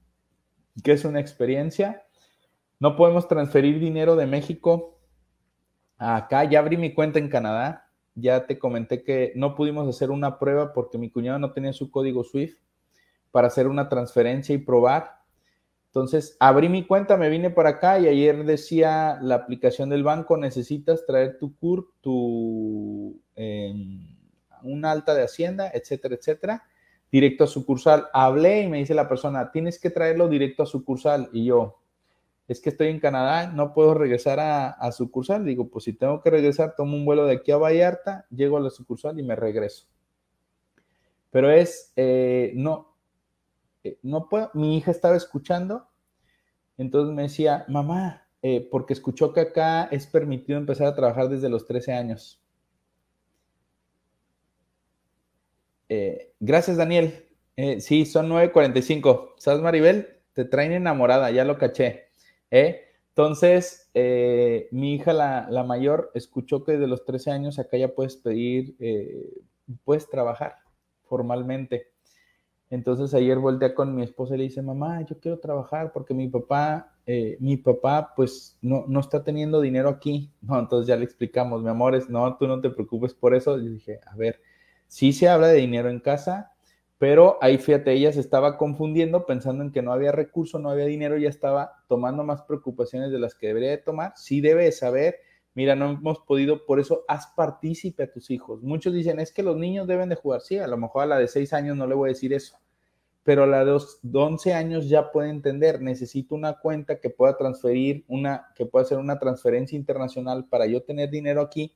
que es una experiencia, no podemos transferir dinero de México acá. Ya abrí mi cuenta en Canadá, ya te comenté que no pudimos hacer una prueba porque mi cuñado no tenía su código SWIFT para hacer una transferencia y probar. Entonces, abrí mi cuenta, me vine para acá y ayer decía la aplicación del banco, necesitas traer tu CUR, tu, em, un alta de Hacienda, etcétera, etcétera directo a sucursal. Hablé y me dice la persona, tienes que traerlo directo a sucursal. Y yo, es que estoy en Canadá, no puedo regresar a, sucursal. Digo, pues si tengo que regresar, tomo un vuelo de aquí a Vallarta, llego a la sucursal y me regreso. Pero es, eh, no, eh, no puedo. Mi hija estaba escuchando, entonces me decía, mamá, eh, porque escuchó que acá es permitido empezar a trabajar desde los 13 años. Eh, gracias, Daniel. Eh, sí, son 9.45. ¿Sabes, Maribel? Te traen enamorada, ya lo caché. ¿eh? Entonces, eh, mi hija, la, la, mayor, escuchó que de los 13 años acá ya puedes pedir, puedes trabajar formalmente. Entonces ayer volteé con mi esposa y le dice, mamá, yo quiero trabajar porque mi papá, mi papá pues no, está teniendo dinero aquí. *laughs* No, entonces ya le explicamos, mi amores, no, tú no te preocupes por eso. Yo dije, a ver, Sí se habla de dinero en casa, pero ahí fíjate, ella se estaba confundiendo pensando en que no había recurso, no había dinero, ya estaba tomando más preocupaciones de las que debería tomar. Sí debe saber, mira, no hemos podido, por eso haz partícipe a tus hijos. Muchos dicen, es que los niños deben de jugar. Sí, a lo mejor a la de 6 años no le voy a decir eso, pero a la de, 11 años ya puede entender, necesito una cuenta que pueda transferir, una que pueda hacer una transferencia internacional para yo tener dinero aquí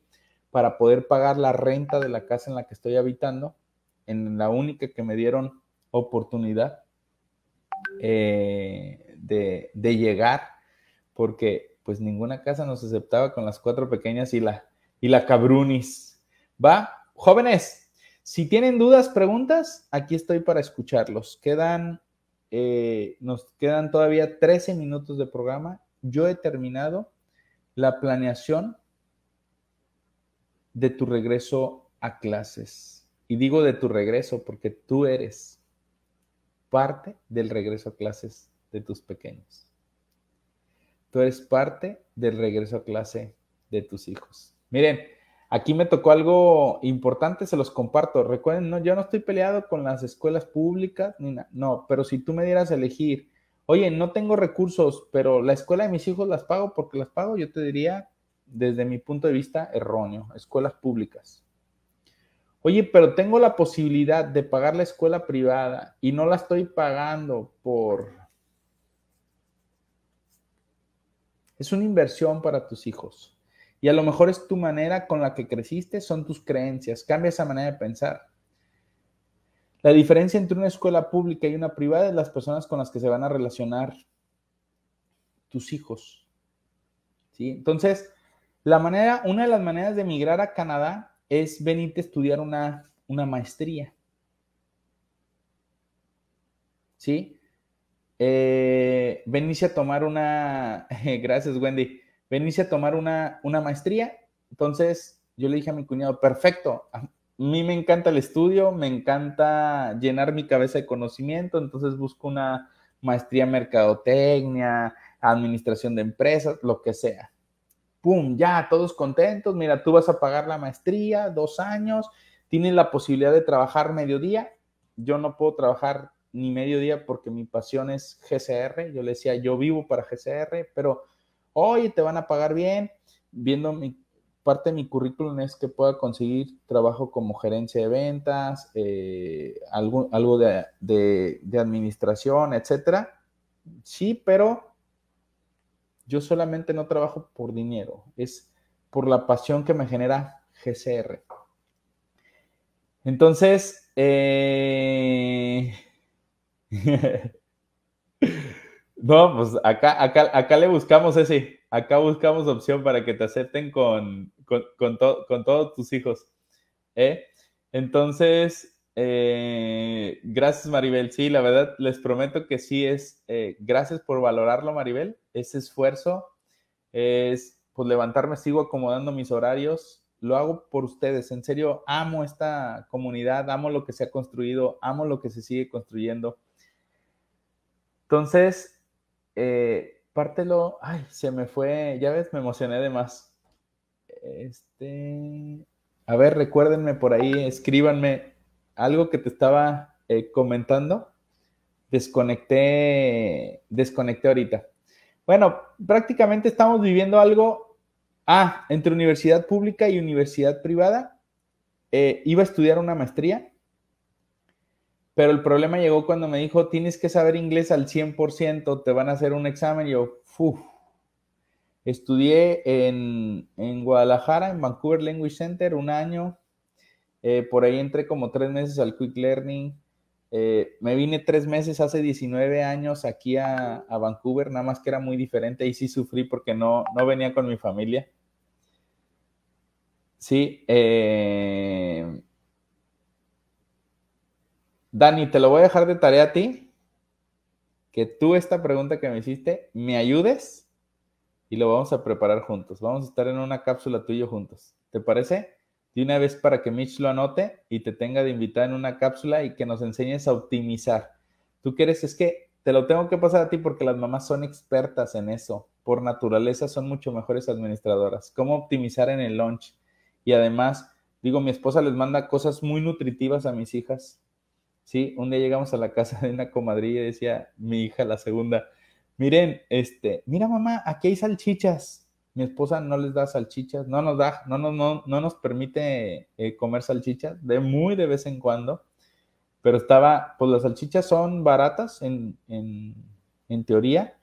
para poder pagar la renta de la casa en la que estoy habitando, en la única que me dieron oportunidad eh, de, llegar, porque pues ninguna casa nos aceptaba con las cuatro pequeñas y la, y la cabrunis. ¿Va? Jóvenes, si tienen dudas, preguntas, aquí estoy para escucharlos. Quedan, eh, nos quedan todavía 13 minutos de programa. Yo he terminado la planeación de tu regreso a clases. Y digo de tu regreso porque tú eres parte del regreso a clases de tus pequeños. Tú eres parte del regreso a clase de tus hijos. Miren, aquí me tocó algo importante, se los comparto. Recuerden, yo no estoy peleado con las escuelas públicas, ni no, pero si tú me dieras a elegir, oye, no tengo recursos, pero la escuela de mis hijos las pago porque las pago, yo te diría desde mi punto de vista, erróneo, escuelas públicas. Oye, pero tengo la posibilidad de pagar la escuela privada y no la estoy pagando por... Es una inversión para tus hijos. Y a lo mejor es tu manera con la que creciste, son tus creencias. Cambia esa manera de pensar. La diferencia entre una escuela pública y una privada es las personas con las que se van a relacionar tus hijos. ¿Sí? Entonces, la manera, una de las maneras de emigrar a Canadá es venirte a estudiar una, maestría. ¿Sí? Eh, venirse a tomar una, *laughs* gracias Wendy, venirse a tomar una, una maestría. Entonces yo le dije a mi cuñado, perfecto, a mí me encanta el estudio, me encanta llenar mi cabeza de conocimiento, entonces busco una maestría en mercadotecnia, administración de empresas, lo que sea. ¡pum! Ya, todos contentos, mira, tú vas a pagar la maestría, dos años, tienes la posibilidad de trabajar mediodía, yo no puedo trabajar ni mediodía porque mi pasión es GCR, yo le decía, yo vivo para GCR, pero hoy te van a pagar bien, viendo mi parte de mi currículum es que pueda conseguir trabajo como gerencia de ventas, eh, algo, de, de administración, etcétera. Sí, pero yo solamente no trabajo por dinero, es por la pasión que me genera GCR. Entonces, eh, *laughs* no, pues acá, acá, acá le buscamos ese, acá buscamos opción para que te acepten con, con, con todos tus hijos. ¿eh? Entonces, eh, gracias, Maribel. Sí, la verdad, les prometo que sí es. Eh, gracias por valorarlo, Maribel. Ese esfuerzo es, pues, levantarme, sigo acomodando mis horarios. Lo hago por ustedes. En serio, amo esta comunidad, amo lo que se ha construido, amo lo que se sigue construyendo. Entonces, eh, pártelo. Ay, se me fue. Ya ves, me emocioné de más. Este. A ver, recuérdenme por ahí, escríbanme algo que te estaba eh, comentando, desconecté, desconecté ahorita. Bueno, prácticamente estamos viviendo algo, ah, entre universidad pública y universidad privada. Eh, iba a estudiar una maestría, pero el problema llegó cuando me dijo, tienes que saber inglés al 100%, te van a hacer un examen. Y yo, uff. Estudié en, en Guadalajara, en Vancouver Language Center, un año, eh, por ahí entré como tres meses al Quick Learning. Eh, me vine tres meses hace 19 años aquí a, Vancouver, nada más que era muy diferente. Ahí sí sufrí porque no, no venía con mi familia. Sí. Eh, Dani, te lo voy a dejar de tarea a ti. Que tú esta pregunta que me hiciste, me ayudes y lo vamos a preparar juntos. Vamos a estar en una cápsula tuyo juntos. ¿Te parece? de una vez para que Mitch lo anote y te tenga de invitar en una cápsula y que nos enseñes a optimizar. Tú quieres, es que te lo tengo que pasar a ti porque las mamás son expertas en eso. Por naturaleza son mucho mejores administradoras. ¿Cómo optimizar en el lunch? Y además, digo, mi esposa les manda cosas muy nutritivas a mis hijas. Sí, un día llegamos a la casa de una comadrilla y decía mi hija, la segunda, miren, este, mira mamá, aquí hay salchichas mi esposa no les da salchichas, no nos da, no, no, no, no nos permite eh, comer salchichas, de muy de vez en cuando, pero estaba, pues las salchichas son baratas en, en, en teoría,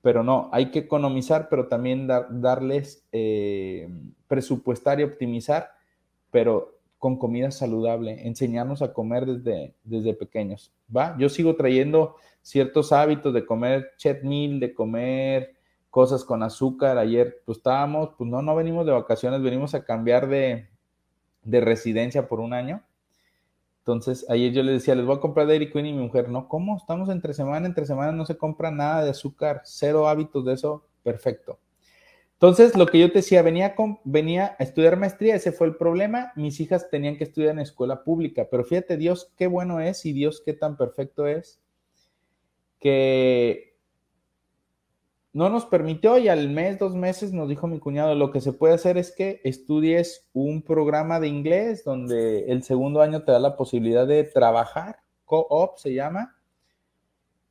pero no, hay que economizar, pero también dar, darles eh, presupuestar y optimizar, pero con comida saludable, enseñarnos a comer desde, desde pequeños, ¿va? Yo sigo trayendo ciertos hábitos de comer chet meal, de comer cosas con azúcar. Ayer pues estábamos, pues no, no venimos de vacaciones, venimos a cambiar de, de residencia por un año. Entonces, ayer yo les decía, les voy a comprar Dairy Queen y mi mujer, no, ¿cómo? Estamos entre semana, entre semana no se compra nada de azúcar, cero hábitos de eso, perfecto. Entonces, lo que yo te decía, venía, con, venía a estudiar maestría, ese fue el problema, mis hijas tenían que estudiar en escuela pública, pero fíjate, Dios qué bueno es y Dios qué tan perfecto es, que no nos permitió y al mes, dos meses nos dijo mi cuñado, lo que se puede hacer es que estudies un programa de inglés donde el segundo año te da la posibilidad de trabajar, co-op se llama,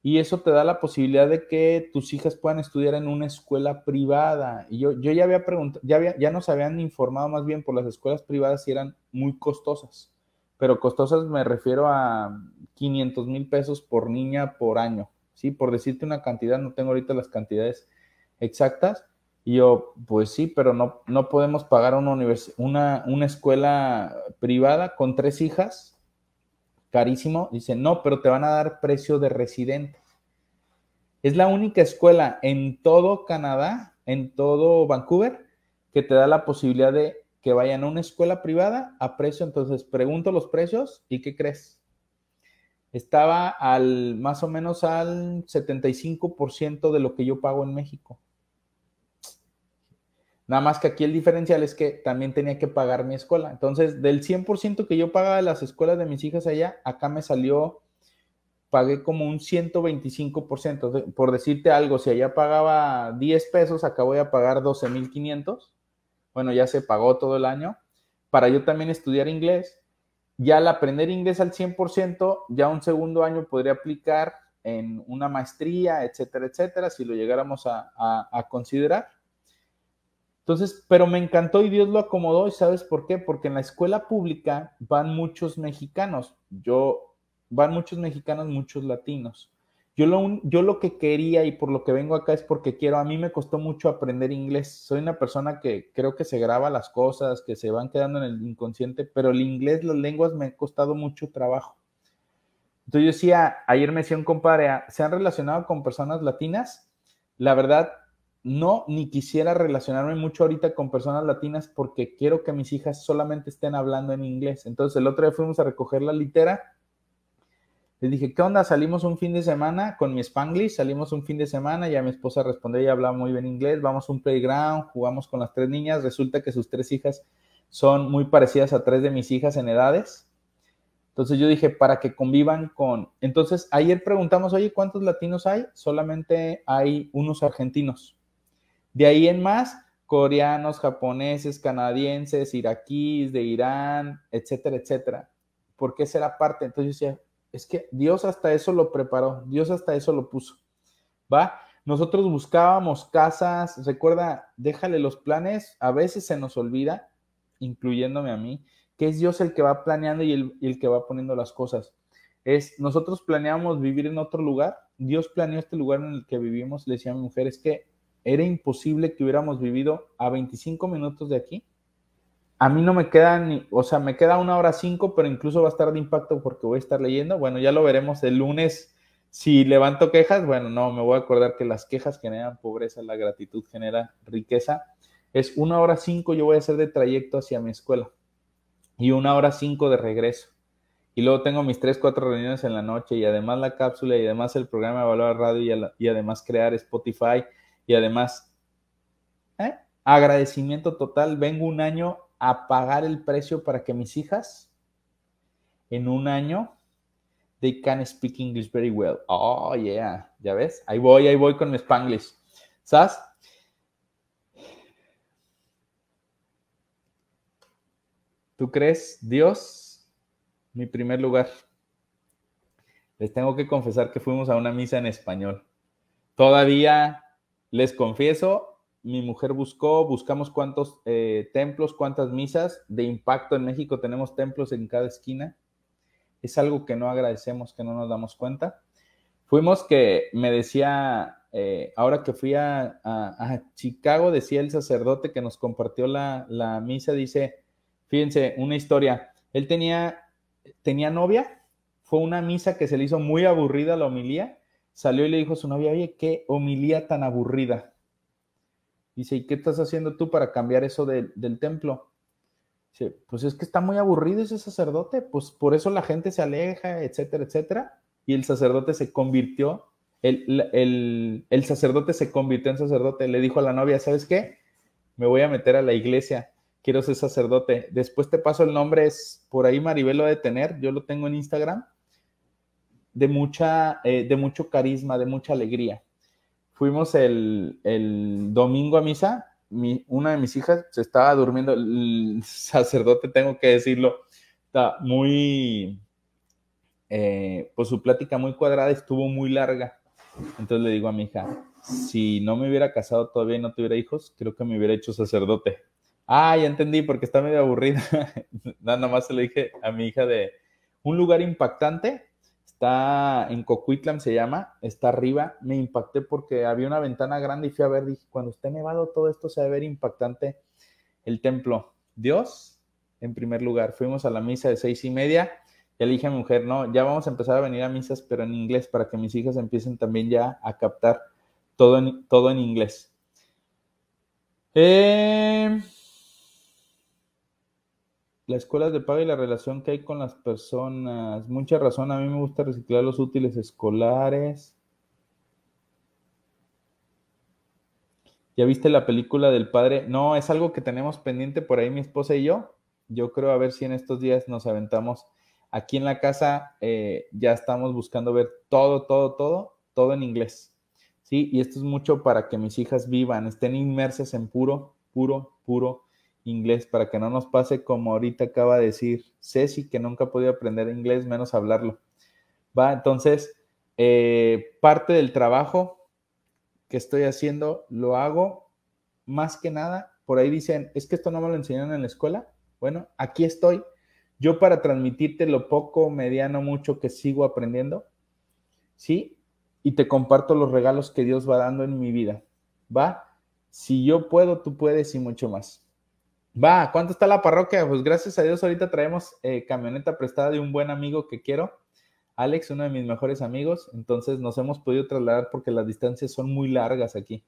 y eso te da la posibilidad de que tus hijas puedan estudiar en una escuela privada. Y yo, yo ya había preguntado, ya, había, ya nos habían informado más bien por las escuelas privadas y eran muy costosas, pero costosas me refiero a 500 mil pesos por niña por año ¿sí? Por decirte una cantidad, no tengo ahorita las cantidades exactas. Y yo, pues sí, pero no, no podemos pagar una, escuela privada con tres hijas, carísimo. Dice, no, pero te van a dar precio de residente. Es la única escuela en todo Canadá, en todo Vancouver, que te da la posibilidad de que vayan a una escuela privada a precio. Entonces, pregunto los precios y ¿qué crees? estaba al más o menos al 75% de lo que yo pago en México. Nada más que aquí el diferencial es que también tenía que pagar mi escuela. Entonces, del 100% que yo pagaba de las escuelas de mis hijas allá, acá me salió, pagué como un 125%. Por decirte algo, si allá pagaba 10 pesos, acá voy a pagar 12,500. Bueno, ya se pagó todo el año. Para yo también estudiar inglés, ya al aprender inglés al 100%, ya un segundo año podría aplicar en una maestría, etcétera, etcétera, si lo llegáramos a, a considerar. Entonces, pero me encantó y Dios lo acomodó, ¿y sabes por qué? Porque en la escuela pública van muchos mexicanos, yo, van muchos mexicanos, muchos latinos. Yo lo, yo lo que quería y por lo que vengo acá es porque quiero, a mí me costó mucho aprender inglés. Soy una persona que creo que se graba las cosas, que se van quedando en el inconsciente, pero el inglés, las lenguas me han costado mucho trabajo. Entonces yo decía, ayer me decía un compadre, ah, ¿se han relacionado con personas latinas? La verdad, no, ni quisiera relacionarme mucho ahorita con personas latinas porque quiero que mis hijas solamente estén hablando en inglés. Entonces el otro día fuimos a recoger la litera les dije, ¿qué onda? Salimos un fin de semana con mi Spanglish, salimos un fin de semana, ya mi esposa respondió, y hablaba muy bien inglés, vamos a un playground, jugamos con las tres niñas, resulta que sus tres hijas son muy parecidas a tres de mis hijas en edades. Entonces yo dije, para que convivan con... Entonces ayer preguntamos, oye, ¿cuántos latinos hay? Solamente hay unos argentinos. De ahí en más, coreanos, japoneses, canadienses, iraquíes, de Irán, etcétera, etcétera. ¿Por qué será parte? Entonces yo decía, es que Dios hasta eso lo preparó, Dios hasta eso lo puso. ¿Va? Nosotros buscábamos casas, recuerda, déjale los planes, a veces se nos olvida, incluyéndome a mí, que es Dios el que va planeando y el, que va poniendo las cosas. Es, nosotros planeamos vivir en otro lugar, Dios planeó este lugar en el que vivimos, le decía a mi mujer, es que era imposible que hubiéramos vivido a 25 minutos de aquí a mí no me queda ni, o sea, me queda una hora cinco, pero incluso va a estar de impacto porque voy a estar leyendo. Bueno, ya lo veremos el lunes. Si levanto quejas, bueno, no, me voy a acordar que las quejas generan pobreza, la gratitud genera riqueza. Es una hora cinco, yo voy a hacer de trayecto hacia mi escuela y una hora cinco de regreso. Y luego tengo mis tres, cuatro reuniones en la noche y además la cápsula y además el programa de Valor Radio y, además crear Spotify y además ¿eh? agradecimiento total. Vengo un año a pagar el precio para que mis hijas en un año they can speak English very well. Oh, yeah. ¿Ya ves? Ahí voy, ahí voy con mi Spanglish. ¿Sabes? ¿Tú crees, Dios? Mi primer lugar. Les tengo que confesar que fuimos a una misa en español. Todavía les confieso, mi mujer buscó, buscamos cuántos eh, templos, cuántas misas de impacto en México tenemos templos en cada esquina. Es algo que no agradecemos, que no nos damos cuenta. Fuimos que me decía, eh, ahora que fui a, Chicago, decía el sacerdote que nos compartió la, misa, dice, fíjense, una historia. Él tenía, tenía novia, fue una misa que se le hizo muy aburrida la homilía, salió y le dijo a su novia, oye, qué homilía tan aburrida Dice, ¿y qué estás haciendo tú para cambiar eso del templo? Dice, pues es que está muy aburrido ese sacerdote, pues por eso la gente se aleja, etcétera, etcétera. Y el sacerdote se convirtió, el, sacerdote se convirtió en sacerdote, le dijo a la novia, ¿sabes qué? Me voy a meter a la iglesia, quiero ser sacerdote. Después te paso el nombre, es por ahí Maribel lo de tener, yo lo tengo en Instagram, de, mucha, eh, de mucho carisma, de mucha alegría fuimos el, domingo a misa, mi, una de mis hijas se estaba durmiendo, el sacerdote, tengo que decirlo, está muy, por eh, pues su plática muy cuadrada estuvo muy larga. Entonces le digo a mi hija, si no me hubiera casado todavía y no tuviera hijos, creo que me hubiera hecho sacerdote. Ah, ya entendí, porque está medio aburrida. *laughs* Nada más se lo dije a mi hija de un lugar impactante está en Coquitlam, se llama, está arriba. Me impacté porque había una ventana grande y fui a ver, dije, cuando esté nevado todo esto se va a ver impactante. El templo, Dios, en primer lugar. Fuimos a la misa de seis y media. Ya le dije a mi mujer, no, ya vamos a empezar a venir a misas, pero en inglés, para que mis hijas empiecen también ya a captar todo en, todo en inglés. Eh, la escuela de pago y la relación que hay con las personas. Mucha razón, a mí me gusta reciclar los útiles escolares. ¿Ya viste la película del padre? No, es algo que tenemos pendiente por ahí mi esposa y yo. Yo creo a ver si en estos días nos aventamos aquí en la casa. Eh, ya estamos buscando ver todo, todo, todo, todo en inglés. Sí, y esto es mucho para que mis hijas vivan, estén inmersas en puro, puro, puro inglés para que no nos pase como ahorita acaba de decir Ceci, que nunca ha podido aprender inglés, menos hablarlo. Va, entonces, eh, parte del trabajo que estoy haciendo lo hago más que nada. Por ahí dicen, es que esto no me lo enseñaron en la escuela. Bueno, aquí estoy. Yo para transmitirte lo poco, mediano, mucho que sigo aprendiendo, ¿sí? Y te comparto los regalos que Dios va dando en mi vida, ¿va? Si yo puedo, tú puedes y mucho más. Va, ¿cuánto está la parroquia? Pues gracias a Dios ahorita traemos eh, camioneta prestada de un buen amigo que quiero, Alex, uno de mis mejores amigos, entonces nos hemos podido trasladar porque las distancias son muy largas aquí,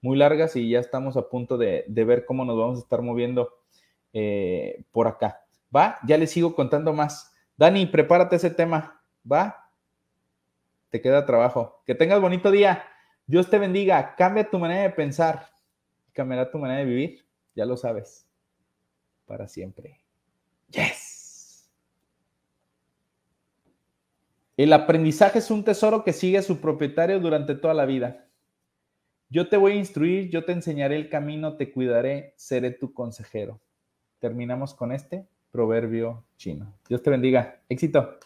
muy largas y ya estamos a punto de, ver cómo nos vamos a estar moviendo eh, por acá. Va, ya les sigo contando más. Dani, prepárate ese tema, va, te queda trabajo. Que tengas bonito día, Dios te bendiga, cambia tu manera de pensar, Cambia tu manera de vivir, ya lo sabes para siempre. Yes. El aprendizaje es un tesoro que sigue a su propietario durante toda la vida. Yo te voy a instruir, yo te enseñaré el camino, te cuidaré, seré tu consejero. Terminamos con este proverbio chino. Dios te bendiga. Éxito.